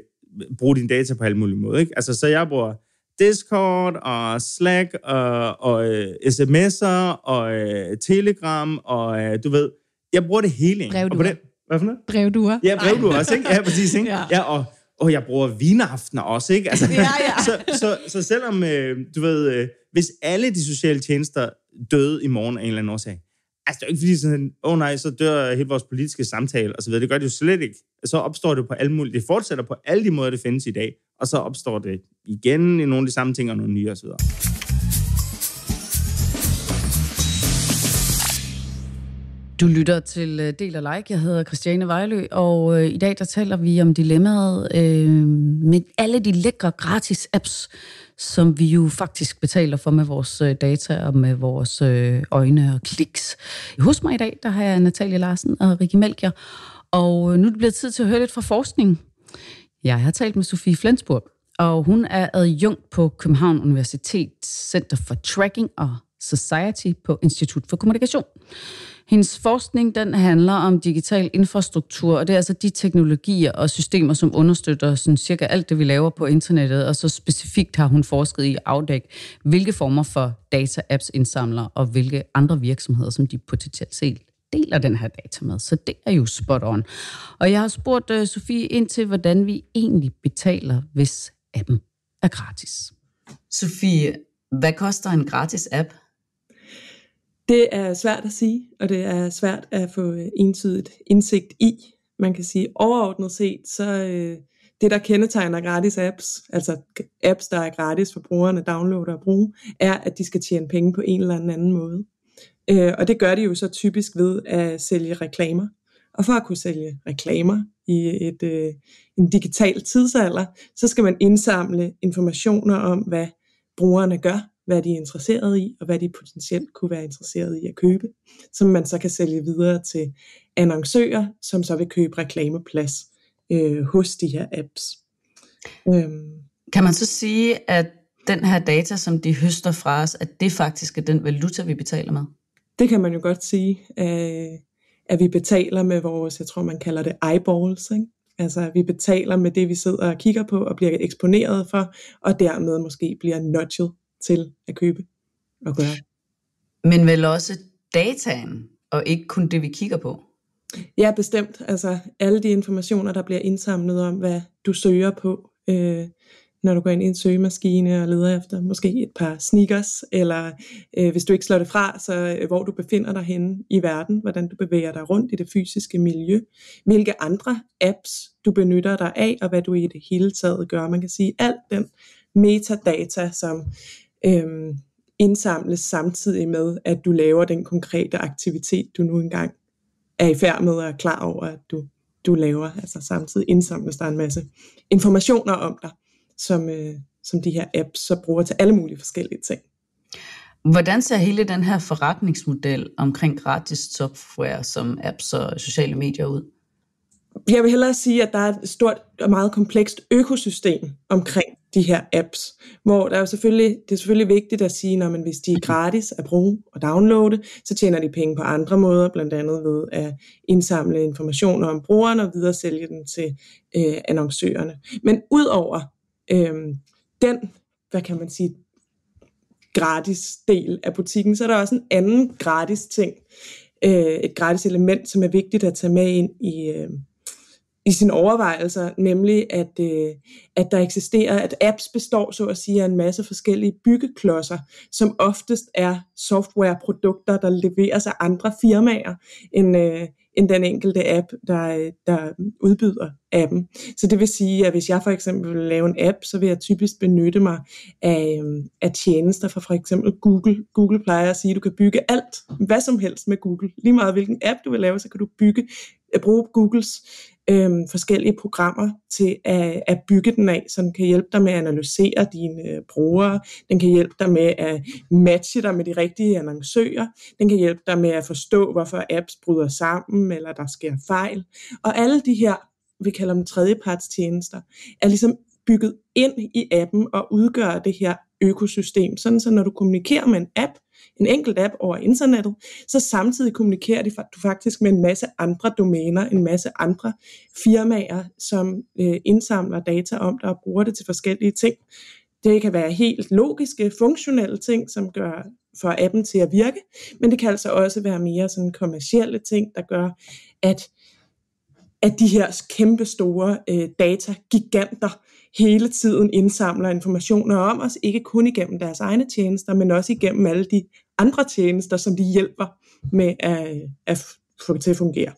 bruge dine data på alle mulige måder, ikke? Altså så jeg bruger Discord og Slack og, og øh, sms'er og øh, Telegram og øh, du ved, jeg bruger det hele. Brevduer. det, hvad for noget? Brevduer. Ja, brevduer også, ikke? Ja, præcis, ikke? ja. ja, og, og jeg bruger vinaftener også, ikke? Altså, ja, ja. så, så, så selvom, øh, du ved, øh, hvis alle de sociale tjenester døde i morgen af en eller anden årsag, altså det er jo ikke fordi sådan, åh oh, nej, så dør hele vores politiske samtale og så videre. Det gør det jo slet ikke. Så opstår det på alle mulige, det fortsætter på alle de måder, det findes i dag, og så opstår det igen i nogle af de samme ting og nogle nye og så videre. Du lytter til øh, Del og Like. Jeg hedder Christiane Vejlø, og øh, i dag der taler vi om dilemmaet øh, med alle de lækre gratis apps, som vi jo faktisk betaler for med vores øh, data og med vores øjne og kliks. Hos mig i dag, der har jeg Natalia Larsen og Rikke Melkjer, og nu er det blevet tid til at høre lidt fra forskning. Jeg har talt med Sofie Flensburg, og hun er adjunkt på København Universitet Center for Tracking og Society på Institut for Kommunikation. Hendes forskning den handler om digital infrastruktur, og det er altså de teknologier og systemer, som understøtter sådan cirka alt det, vi laver på internettet, og så specifikt har hun forsket i afdæk, hvilke former for data apps indsamler, og hvilke andre virksomheder, som de potentielt set deler den her data med. Så det er jo spot on. Og jeg har spurgt uh, Sofie ind til, hvordan vi egentlig betaler, hvis appen er gratis. Sofie, hvad koster en gratis app? Det er svært at sige, og det er svært at få øh, entydigt indsigt i. Man kan sige, overordnet set, så øh, det, der kendetegner gratis apps, altså apps, der er gratis for brugerne at downloade og bruge, er, at de skal tjene penge på en eller anden måde. Øh, og det gør de jo så typisk ved at sælge reklamer. Og for at kunne sælge reklamer i et, øh, en digital tidsalder, så skal man indsamle informationer om, hvad brugerne gør hvad de er interesseret i, og hvad de potentielt kunne være interesseret i at købe, som man så kan sælge videre til annoncører, som så vil købe reklameplads øh, hos de her apps. Øhm. Kan man så sige, at den her data, som de høster fra os, at det faktisk er den valuta, vi betaler med? Det kan man jo godt sige, øh, at vi betaler med vores, jeg tror man kalder det eyeballs, ikke? Altså, vi betaler med det, vi sidder og kigger på og bliver eksponeret for, og dermed måske bliver nudget til at købe og gøre. Men vel også dataen, og ikke kun det, vi kigger på. Ja, bestemt. Altså alle de informationer, der bliver indsamlet om, hvad du søger på, øh, når du går ind i en søgemaskine og leder efter måske et par sneakers, eller øh, hvis du ikke slår det fra, så øh, hvor du befinder dig henne i verden, hvordan du bevæger dig rundt i det fysiske miljø, hvilke andre apps du benytter dig af, og hvad du i det hele taget gør. Man kan sige, alt den metadata, som øh, indsamles samtidig med, at du laver den konkrete aktivitet, du nu engang er i færd med og er klar over, at du, du laver. Altså samtidig indsamles der en masse informationer om dig, som, øh, som de her apps så bruger til alle mulige forskellige ting. Hvordan ser hele den her forretningsmodel omkring gratis software som apps og sociale medier ud? Jeg vil hellere sige, at der er et stort og meget komplekst økosystem omkring de her apps, hvor der er selvfølgelig, det er selvfølgelig vigtigt at sige, at hvis de er gratis at bruge og downloade, så tjener de penge på andre måder, blandt andet ved at indsamle informationer om brugeren og videre sælge den til øh, annoncørerne. Men udover øh, den, hvad kan man sige, gratis del af butikken, så er der også en anden gratis ting, øh, et gratis element, som er vigtigt at tage med ind i, øh, i sine overvejelser, nemlig at, øh, at der eksisterer, at apps består så at sige af en masse forskellige byggeklodser, som oftest er softwareprodukter, der leveres af andre firmaer end, øh, end den enkelte app, der, øh, der udbyder appen. Så det vil sige, at hvis jeg for eksempel vil lave en app, så vil jeg typisk benytte mig af, øh, af tjenester fra for eksempel Google. Google plejer at sige, at du kan bygge alt, hvad som helst med Google. Lige meget hvilken app du vil lave, så kan du bygge, bruge Googles øh, forskellige programmer til at, at bygge den af, som kan hjælpe dig med at analysere dine øh, brugere, den kan hjælpe dig med at matche dig med de rigtige annoncører, den kan hjælpe dig med at forstå, hvorfor apps bryder sammen, eller der sker fejl. Og alle de her, vi kalder dem tredjepartstjenester, er ligesom bygget ind i appen og udgør det her økosystem, sådan så når du kommunikerer med en app, en enkelt app over internettet, så samtidig kommunikerer du faktisk med en masse andre domæner, en masse andre firmaer, som øh, indsamler data om dig og bruger det til forskellige ting. Det kan være helt logiske, funktionelle ting, som gør for appen til at virke, men det kan altså også være mere sådan kommercielle ting, der gør, at at de her kæmpe store øh, datagiganter hele tiden indsamler informationer om os, ikke kun igennem deres egne tjenester, men også igennem alle de andre tjenester, som de hjælper med at, at få det til at fungere.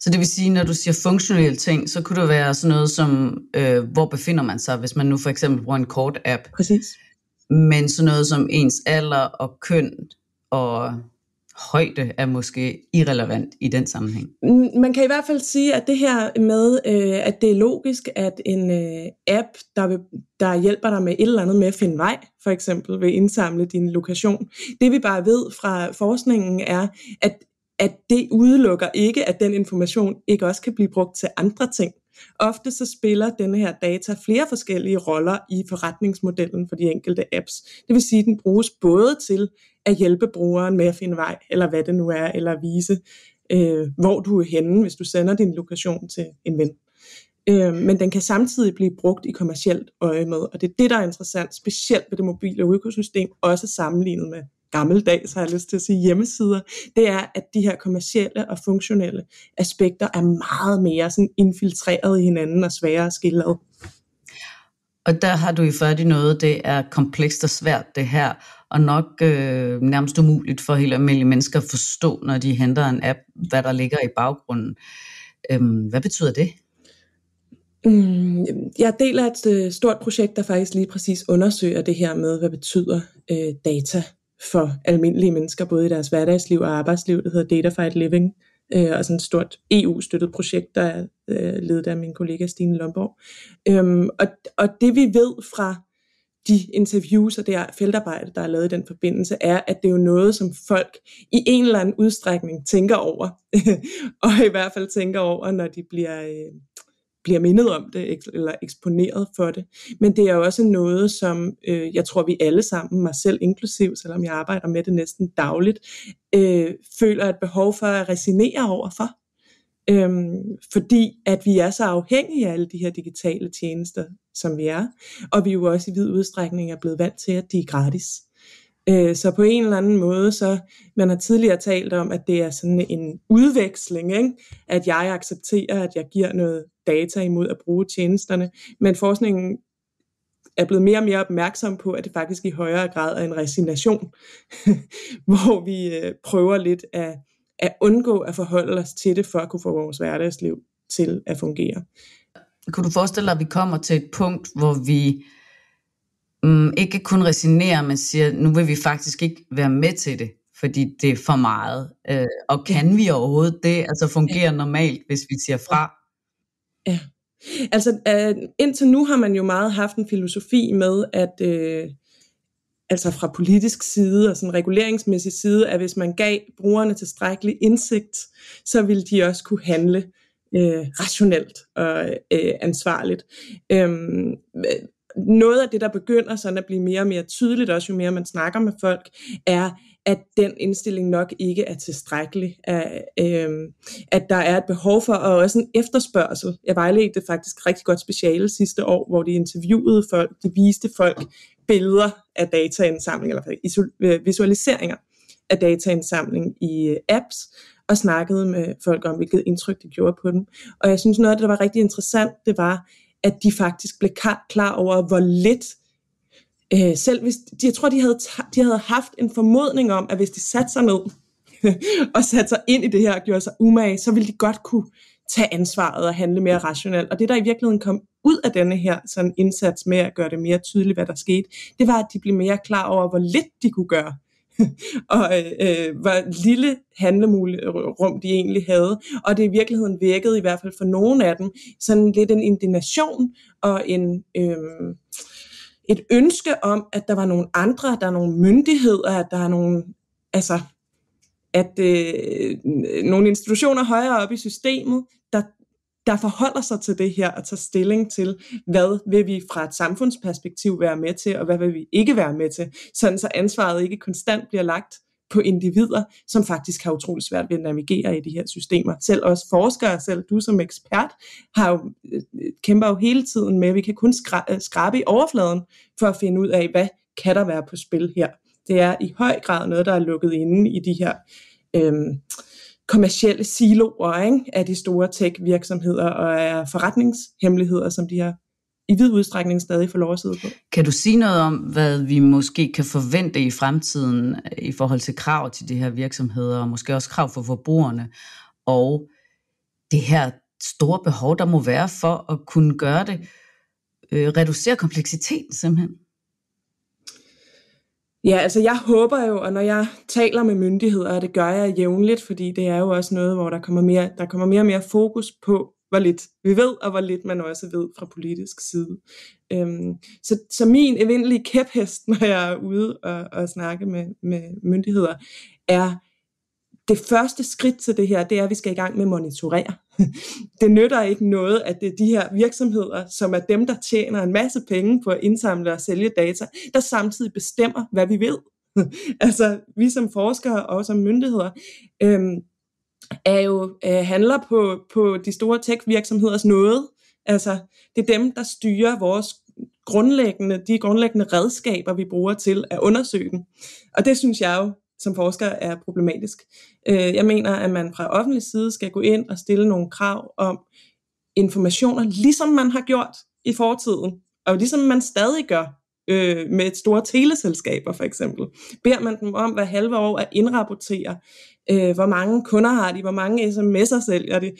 Så det vil sige, når du siger funktionelle ting, så kunne det være sådan noget som, øh, hvor befinder man sig, hvis man nu for eksempel bruger en kort app. Præcis. Men sådan noget som ens alder og køn og højde er måske irrelevant i den sammenhæng. Mm, man kan i hvert fald sige, at det her med, øh, at det er logisk, at en øh, app, der, vil, der hjælper dig med et eller andet med at finde vej, for eksempel vil indsamle din lokation. Det vi bare ved fra forskningen er, at, at det udelukker ikke, at den information ikke også kan blive brugt til andre ting. Ofte så spiller denne her data flere forskellige roller i forretningsmodellen for de enkelte apps. Det vil sige, at den bruges både til at hjælpe brugeren med at finde vej, eller hvad det nu er, eller vise, øh, hvor du er henne, hvis du sender din lokation til en ven. Øh, men den kan samtidig blive brugt i kommercielt øje med, og det er det, der er interessant, specielt ved det mobile økosystem, også sammenlignet med gammeldags, har jeg lyst til at sige, hjemmesider, det er, at de her kommercielle og funktionelle aspekter er meget mere sådan infiltreret i hinanden og sværere at skille ad. Og der har du i fat i noget, det er komplekst og svært det her, og nok øh, nærmest umuligt for helt almindelige mennesker at forstå, når de henter en app, hvad der ligger i baggrunden. Øhm, hvad betyder det? Mm, jeg deler et øh, stort projekt, der faktisk lige præcis undersøger det her med, hvad betyder øh, data for almindelige mennesker, både i deres hverdagsliv og arbejdsliv. Det hedder Data Fight Living, øh, og sådan et stort EU-støttet projekt, der er øh, ledet af min kollega Stine Lomborg. Øhm, og, og det vi ved fra de interviews og det feltarbejde, der er lavet i den forbindelse, er, at det er jo noget, som folk i en eller anden udstrækning tænker over, og i hvert fald tænker over, når de bliver, øh, bliver mindet om det, eller eksponeret for det. Men det er jo også noget, som øh, jeg tror, vi alle sammen, mig selv inklusiv, selvom jeg arbejder med det næsten dagligt, øh, føler et behov for at resonere overfor. Øhm, fordi at vi er så afhængige af alle de her digitale tjenester, som vi er. Og vi er jo også i vid udstrækning er blevet vant til, at de er gratis. Øh, så på en eller anden måde, så man har tidligere talt om, at det er sådan en udveksling, ikke? at jeg accepterer, at jeg giver noget data imod at bruge tjenesterne, men forskningen er blevet mere og mere opmærksom på, at det faktisk i højere grad er en resignation, hvor vi øh, prøver lidt at, at undgå at forholde os til det, for at kunne få vores hverdagsliv til at fungere. Kunne du forestille dig, at vi kommer til et punkt, hvor vi um, ikke kun resignerer, men siger, nu vil vi faktisk ikke være med til det, fordi det er for meget. Øh, og kan vi overhovedet det? Altså fungerer ja. normalt, hvis vi siger fra? Ja. Altså øh, indtil nu har man jo meget haft en filosofi med, at øh, altså fra politisk side og sådan reguleringsmæssig side, at hvis man gav brugerne tilstrækkelig indsigt, så ville de også kunne handle øh, rationelt og øh, ansvarligt. Øhm, øh, noget af det, der begynder sådan at blive mere og mere tydeligt, også jo mere man snakker med folk, er, at den indstilling nok ikke er tilstrækkelig. At, øh, at der er et behov for, og også en efterspørgsel. Jeg vejledte faktisk rigtig godt speciale sidste år, hvor de interviewede folk, de viste folk billeder af dataindsamling, eller visualiseringer af dataindsamling i øh, apps, og snakkede med folk om, hvilket indtryk det gjorde på dem. Og jeg synes, noget af det, der var rigtig interessant, det var, at de faktisk blev klar over, hvor lidt øh, selv hvis, de, jeg tror, de havde, de havde haft en formodning om, at hvis de satte sig ned og satte sig ind i det her og gjorde sig umage, så ville de godt kunne tage ansvaret og handle mere rationelt. Og det, der i virkeligheden kom ud af denne her sådan indsats med at gøre det mere tydeligt, hvad der skete, det var, at de blev mere klar over, hvor lidt de kunne gøre og øh, hvor lille handlerum øh, de egentlig havde. Og det i virkeligheden virkede i hvert fald for nogle af dem sådan lidt en indignation og en... Øh, et ønske om, at der var nogle andre, der er nogle myndigheder, at der er nogle, altså, at øh, nogle institutioner højere op i systemet, der forholder sig til det her og tager stilling til, hvad vil vi fra et samfundsperspektiv være med til, og hvad vil vi ikke være med til, sådan så ansvaret ikke konstant bliver lagt på individer, som faktisk har utrolig svært ved at navigere i de her systemer. Selv os forskere, selv du som ekspert, har jo, øh, kæmper jo hele tiden med, at vi kan kun øh, skrabe i overfladen for at finde ud af, hvad kan der være på spil her. Det er i høj grad noget, der er lukket inde i de her øhm, øh, kommercielle siloer ikke? af de store tech-virksomheder og af forretningshemmeligheder, som de har i vid udstrækning stadig får lov at sidde på. Kan du sige noget om, hvad vi måske kan forvente i fremtiden øh, i forhold til krav til de her virksomheder, og måske også krav for forbrugerne, og det her store behov, der må være for at kunne gøre det, øh, reducere kompleksiteten simpelthen? Ja, altså jeg håber jo, og når jeg taler med myndigheder, og det gør jeg jævnligt, fordi det er jo også noget, hvor der kommer mere, der kommer mere og mere fokus på, hvor lidt vi ved, og hvor lidt man også ved fra politisk side. Øhm, så, så min eventlige kæphest, når jeg er ude og, og snakke med, med myndigheder, er det første skridt til det her, det er, at vi skal i gang med at monitorere. Det nytter ikke noget, at det er de her virksomheder, som er dem, der tjener en masse penge på at indsamle og sælge data, der samtidig bestemmer, hvad vi ved. Altså, vi som forskere og som myndigheder øhm, er jo, øh, handler på, på de store tech-virksomheders noget. Altså, det er dem, der styrer vores grundlæggende, de grundlæggende redskaber, vi bruger til at undersøge dem. Og det synes jeg jo som forsker er problematisk. Øh, jeg mener, at man fra offentlig side skal gå ind og stille nogle krav om informationer, ligesom man har gjort i fortiden, og ligesom man stadig gør øh, med store teleselskaber for eksempel. Beder man dem om hver halve år at indrapportere, øh, hvor mange kunder har de, hvor mange sms'er sælger de,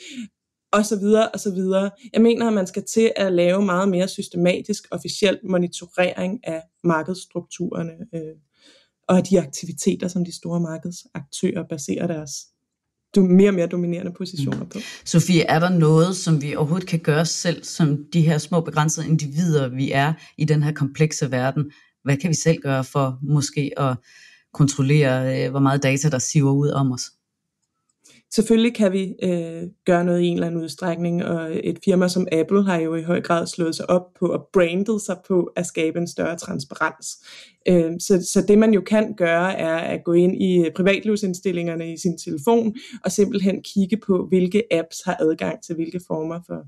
og så videre, og så videre. Jeg mener, at man skal til at lave meget mere systematisk, officiel monitorering af markedsstrukturerne. Øh og de aktiviteter, som de store markedsaktører baserer deres mere og mere dominerende positioner mm. på. Sofie, er der noget, som vi overhovedet kan gøre selv, som de her små begrænsede individer, vi er i den her komplekse verden? Hvad kan vi selv gøre for måske at kontrollere, øh, hvor meget data, der siver ud om os? selvfølgelig kan vi øh, gøre noget i en eller anden udstrækning, og et firma som Apple har jo i høj grad slået sig op på og brandet sig på at skabe en større transparens. Øh, så, så det man jo kan gøre, er at gå ind i øh, privatlivsindstillingerne i sin telefon, og simpelthen kigge på, hvilke apps har adgang til hvilke former for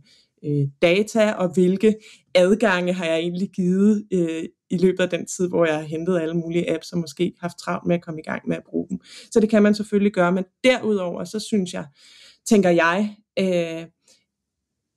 øh, data, og hvilke adgange har jeg egentlig givet øh, i løbet af den tid, hvor jeg har hentet alle mulige apps, og måske haft travlt med at komme i gang med at bruge dem. Så det kan man selvfølgelig gøre, men derudover, så synes jeg, tænker jeg, øh,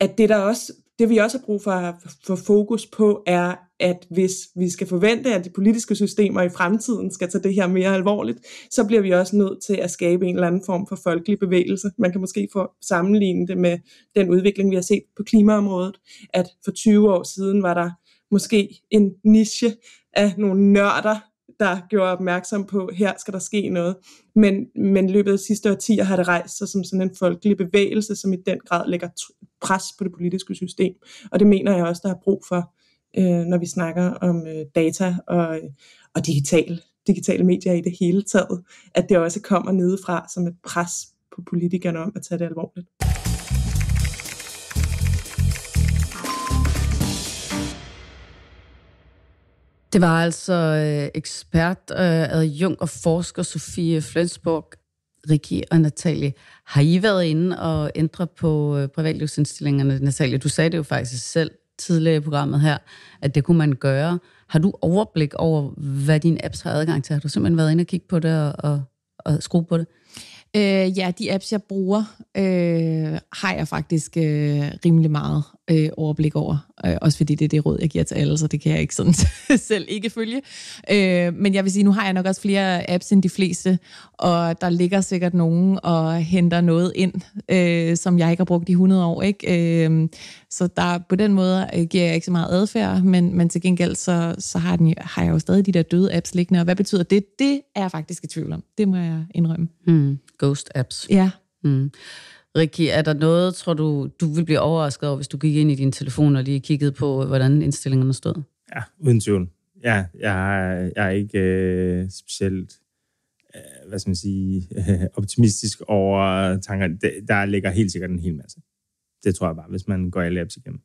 at det der også det vi også har brug for, for fokus på, er, at hvis vi skal forvente, at de politiske systemer i fremtiden skal tage det her mere alvorligt, så bliver vi også nødt til at skabe en eller anden form for folkelig bevægelse. Man kan måske få sammenligne det med den udvikling, vi har set på klimaområdet, at for 20 år siden var der måske en niche af nogle nørder, der gjorde opmærksom på, her skal der ske noget. Men, men løbet af sidste årtier har det rejst sig som sådan en folkelig bevægelse, som i den grad lægger pres på det politiske system. Og det mener jeg også, der er brug for, øh, når vi snakker om øh, data og, øh, og digital, digitale medier i det hele taget. At det også kommer nedefra som et pres på politikerne om at tage det alvorligt. Det var altså øh, ekspert, øh, adjunkt og forsker Sofie Flensborg, Rikki og Natalie. Har I været inde og ændre på øh, privatlivsindstillingerne, Natalie? Du sagde det jo faktisk selv tidligere i programmet her, at det kunne man gøre. Har du overblik over, hvad din apps har adgang til? Har du simpelthen været inde og kigge på det og, og, og skrue på det? Øh, ja, de apps, jeg bruger, øh, har jeg faktisk øh, rimelig meget øh, overblik over. Øh, også fordi det er det råd, jeg giver til alle, så det kan jeg ikke sådan selv ikke følge. Øh, men jeg vil sige, nu har jeg nok også flere apps end de fleste, og der ligger sikkert nogen og henter noget ind, øh, som jeg ikke har brugt i 100 år. Ikke? Øh, så der, på den måde øh, giver jeg ikke så meget adfærd, men, men til gengæld så, så har, den, har jeg jo stadig de der døde apps liggende, og hvad betyder det? Det er jeg faktisk i tvivl om. Det må jeg indrømme. Mm, ghost apps. Ja. Mm. Rikki, er der noget, tror du, du vil blive overrasket over, hvis du gik ind i din telefon og lige kiggede på, hvordan indstillingerne stod? Ja, uden tvivl. Ja, jeg, er, jeg er ikke øh, specielt øh, hvad skal man sige, øh, optimistisk over tanker. Der ligger helt sikkert en hel masse. Det tror jeg bare, hvis man går alle apps igennem.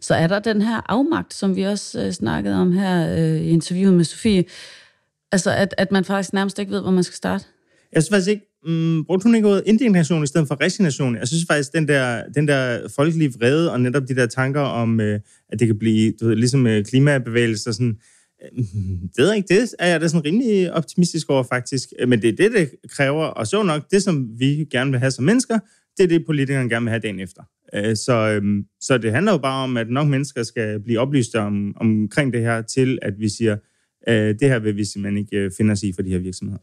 Så er der den her afmagt, som vi også øh, snakkede om her øh, i interviewet med Sofie, altså at, at man faktisk nærmest ikke ved, hvor man skal starte? Jeg synes faktisk ikke, mm, brugte hun ikke ordet indignation i stedet for resignation? Jeg synes faktisk, den der, den der folkelige vrede og netop de der tanker om, øh, at det kan blive du ved, ligesom øh, klimabevægelser, sådan, øh, det er ikke det, er jeg da sådan rimelig optimistisk over faktisk. Øh, men det er det, det kræver, og så nok, det som vi gerne vil have som mennesker, det er det, politikerne gerne vil have dagen efter. Øh, så, øh, så det handler jo bare om, at nok mennesker skal blive oplyst om, omkring det her, til at vi siger, det her vil vi simpelthen ikke finde os i for de her virksomheder.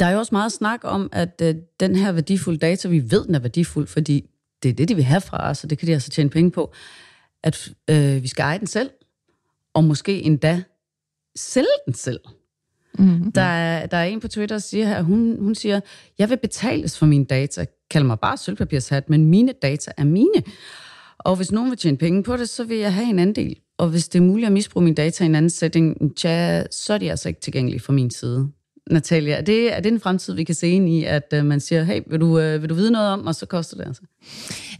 Der er jo også meget snak om, at øh, den her værdifulde data, vi ved, den er værdifuld, fordi det er det, de vil have fra os, og det kan de altså tjene penge på, at øh, vi skal eje den selv, og måske endda sælge den selv. Mm-hmm. Der, er, der er en på Twitter, der siger her, hun, hun siger, jeg vil betales for mine data. Kald mig bare sølvpapirshat, men mine data er mine. Og hvis nogen vil tjene penge på det, så vil jeg have en andel. Og hvis det er muligt at misbruge mine data i en anden sætning, tja, så er de altså ikke tilgængelige fra min side. Natalia, er det, er det en fremtid, vi kan se ind i, at øh, man siger, hey, vil du, øh, vil du vide noget om, og så koster det altså?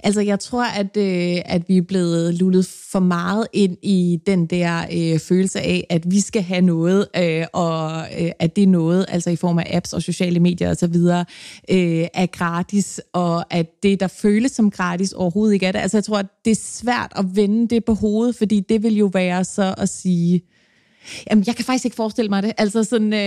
Altså, jeg tror, at, øh, at vi er blevet lullet for meget ind i den der øh, følelse af, at vi skal have noget, øh, og øh, at det er noget, altså i form af apps og sociale medier osv., øh, er gratis, og at det, der føles som gratis, overhovedet ikke er det. Altså, jeg tror, at det er svært at vende det på hovedet, fordi det vil jo være så at sige Jamen, jeg kan faktisk ikke forestille mig det. Altså, sådan, øh,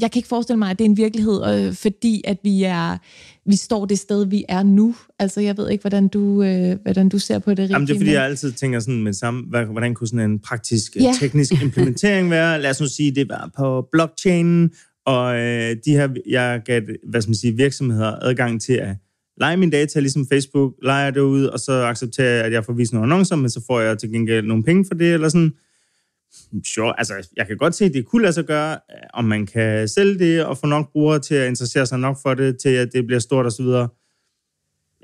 jeg kan ikke forestille mig, at det er en virkelighed, øh, fordi at vi, er, vi står det sted, vi er nu. Altså, jeg ved ikke, hvordan du, øh, hvordan du ser på det rigtigt. Jamen, det er, fordi jeg altid tænker sådan med sammen, hvordan kunne sådan en praktisk, øh, ja. teknisk implementering være? Lad os nu sige, det var på blockchainen, og øh, de her, jeg gav, hvad skal man sige, virksomheder adgang til at lege mine data, ligesom Facebook leger det ud, og så accepterer jeg, at jeg får vist nogle annoncer, men så får jeg til gengæld nogle penge for det, eller sådan sjovt. Altså, jeg kan godt se, at det kunne lade sig gøre, øh, om man kan sælge det og få nok brugere til at interessere sig nok for det, til at det bliver stort osv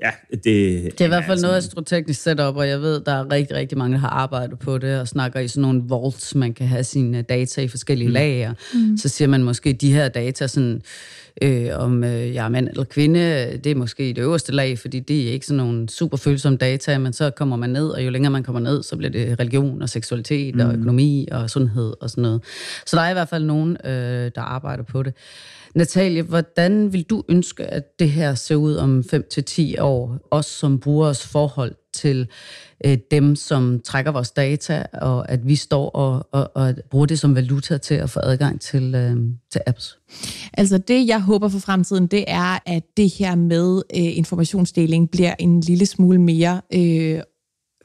ja, det... Det er i hvert fald noget astroteknisk setup, og jeg ved, der er rigtig, rigtig mange, der har arbejdet på det, og snakker i sådan nogle vaults, man kan have sine data i forskellige mm. lag, og mm. så siger man måske, de her data, sådan, øh, om øh, jeg er mand eller kvinde, det er måske i det øverste lag, fordi det er ikke sådan nogle super følsomme data, men så kommer man ned, og jo længere man kommer ned, så bliver det religion og seksualitet mm. og økonomi og sundhed og sådan noget. Så der er i hvert fald nogen, øh, der arbejder på det. Natalie, hvordan vil du ønske, at det her ser ud om 5-10 år, os som brugeres forhold til øh, dem, som trækker vores data, og at vi står og, og, og bruger det som valuta til at få adgang til, øh, til apps? Altså det, jeg håber for fremtiden, det er, at det her med øh, informationsdeling bliver en lille smule mere øh,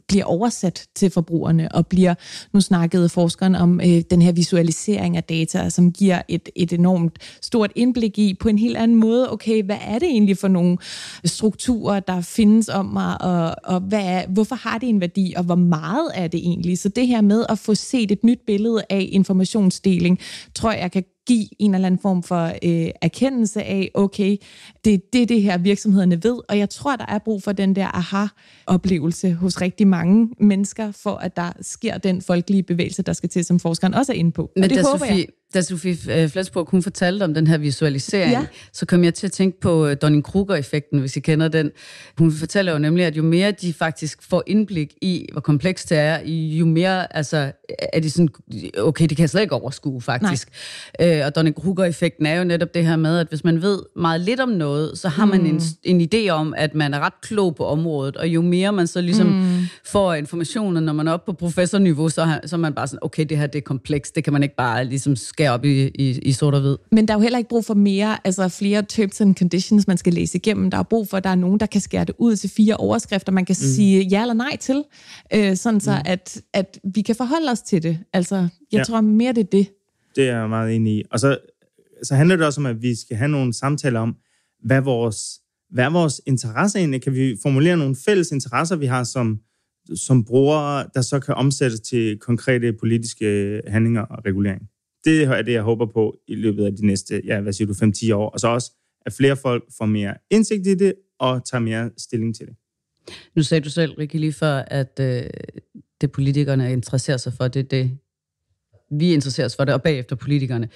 bliver oversat til forbrugerne, og bliver, nu snakkede forskeren om øh, den her visualisering af data, som giver et, et enormt stort indblik i på en helt anden måde, okay, hvad er det egentlig for nogle strukturer, der findes om mig, og, og hvad er, hvorfor har det en værdi, og hvor meget er det egentlig? Så det her med at få set et nyt billede af informationsdeling, tror jeg kan give en eller anden form for øh, erkendelse af, okay, det er det, det her virksomhederne ved, og jeg tror, der er brug for den der aha-oplevelse hos rigtig mange mennesker, for at der sker den folkelige bevægelse, der skal til, som forskeren også er inde på. Men og det håber Sophie... jeg da Sofie øh, Flensborg hun fortalte om den her visualisering, ja. så kom jeg til at tænke på øh, Donning-Kruger-effekten, hvis I kender den. Hun fortæller jo nemlig, at jo mere de faktisk får indblik i, hvor komplekst det er, jo mere altså, er de sådan, okay, det kan jeg slet ikke overskue faktisk. Nej. Øh, og Donning-Kruger-effekten er jo netop det her med, at hvis man ved meget lidt om noget, så har mm. man en, mm. en idé om, at man er ret klog på området, og jo mere man så ligesom mm. får informationen, når man er oppe på professorniveau, så, så er man bare sådan, okay, det her det er komplekst, det kan man ikke bare ligesom skal op i, i, i sort og hvid. Men der er jo heller ikke brug for mere, altså flere terms and conditions, man skal læse igennem. Der er brug for, at der er nogen, der kan skære det ud til fire overskrifter, man kan mm. sige ja eller nej til, øh, sådan så mm. at, at vi kan forholde os til det. Altså, jeg ja. tror mere, det er det. Det er jeg meget enig i. Og så, så handler det også om, at vi skal have nogle samtaler om, hvad vores, hvad er vores interesse egentlig? Kan vi formulere nogle fælles interesser, vi har som, som brugere, der så kan omsættes til konkrete politiske handlinger og regulering? det er det, jeg håber på i løbet af de næste, ja, hvad siger du, 5-10 år. Og så også, at flere folk får mere indsigt i det og tager mere stilling til det. Nu sagde du selv, Rikke, lige før, at øh, det politikerne interesserer sig for, det er det, vi interesserer os for det, og bagefter politikerne.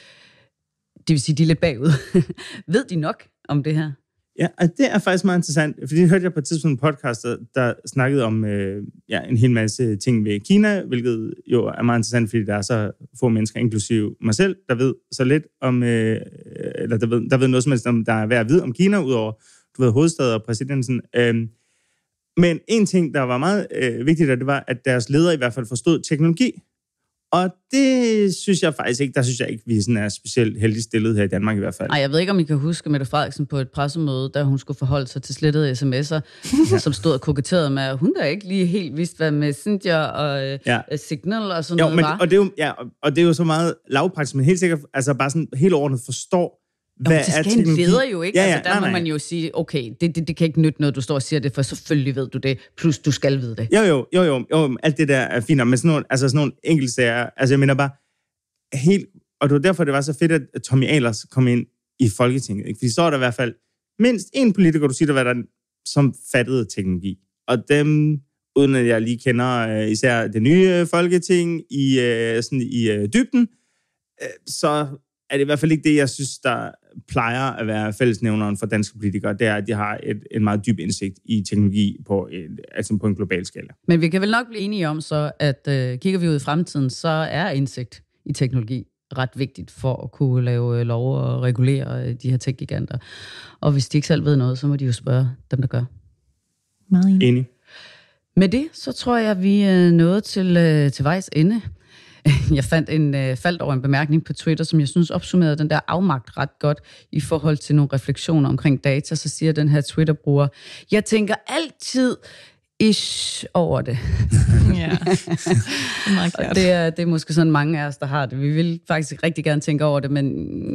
Det vil sige, de er lidt bagud. Ved de nok om det her? Ja, og det er faktisk meget interessant, fordi det hørte jeg på et tidspunkt en podcast, der, der snakkede om øh, ja, en hel masse ting ved Kina, hvilket jo er meget interessant, fordi der er så få mennesker, inklusive mig selv, der ved så lidt om, øh, eller der ved, der ved noget som helst, om der er værd at vide om Kina, udover, du ved, hovedstaden og præsidenten. Øh, men en ting, der var meget øh, vigtigt, og det var, at deres ledere i hvert fald forstod teknologi. Og det synes jeg faktisk ikke, der synes jeg ikke, vi sådan er specielt heldig stillet her i Danmark i hvert fald. Nej, jeg ved ikke, om I kan huske Mette Frederiksen på et pressemøde, da hun skulle forholde sig til slettede sms'er, som stod og koketterede med, at hun da ikke lige helt vidste, hvad Messenger og øh, ja. Øh, Signal og sådan jo, noget men, var. Og det, er jo, ja, og det er jo så meget lavpraktisk, men helt sikkert, altså bare sådan helt ordentligt forstår, hvad Jamen, det skal er en leder jo ikke. Ja, altså, ja, altså, der nej, må man jo sige, okay, det, det, det kan ikke nytte noget, du står og siger det, for selvfølgelig ved du det, plus du skal vide det. Jo, jo, jo, jo, jo alt det der er fint, men sådan nogle, altså sådan nogle sager, altså jeg mener bare, helt, og det var derfor, det var så fedt, at Tommy Ahlers kom ind i Folketinget, ikke? fordi så er der i hvert fald mindst én politiker, du siger, der var der, som fattede teknologi. Og dem, uden at jeg lige kender uh, især det nye folketing i, uh, sådan i uh, dybden, så er det i hvert fald ikke det, jeg synes, der plejer at være fællesnævneren for danske politikere, det er, at de har et, en meget dyb indsigt i teknologi på et, altså på en global skala. Men vi kan vel nok blive enige om så, at øh, kigger vi ud i fremtiden, så er indsigt i teknologi ret vigtigt for at kunne lave øh, lov og regulere øh, de her tech-giganter. Og hvis de ikke selv ved noget, så må de jo spørge dem, der gør. Meget enig. enig. Med det, så tror jeg, vi er øh, nået til, til vejs ende. jeg fandt en, øh, faldt over en bemærkning på Twitter, som jeg synes opsummerede den der afmagt ret godt i forhold til nogle refleksioner omkring data. Så siger den her Twitter-bruger, jeg tænker altid ish over det. ja, det er, det er, det er måske sådan mange af os, der har det. Vi vil faktisk rigtig gerne tænke over det, men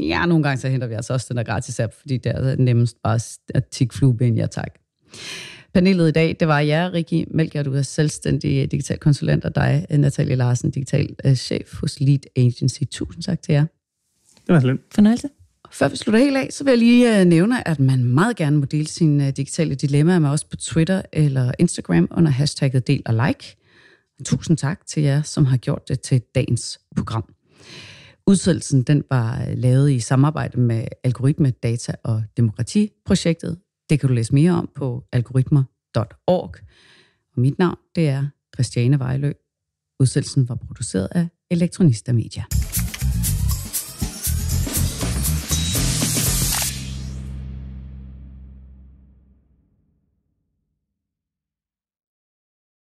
ja, nogle gange så henter vi altså også den der gratis app, fordi det er nemmest bare at tikke flueben, ja tak. Panelet i dag, det var jer, Rikki Melgaard, du er selvstændig øh, digital konsulent, og dig, øh, Natalie Larsen, digital øh, chef hos Lead Agency. Tusind tak til jer. Det var slet. Fornøjelse. Før vi slutter helt af, så vil jeg lige nævne, at man meget gerne må dele sine digitale dilemmaer med os på Twitter eller Instagram under hashtagget del og like. Tusind tak til jer, som har gjort det til dagens program. Udsættelsen den var lavet i samarbejde med Algoritme, Data og Demokrati-projektet, det kan du læse mere om på algoritmer.org. Og mit navn, det er Christiane Vejlø. Udsendelsen var produceret af Elektronista Media.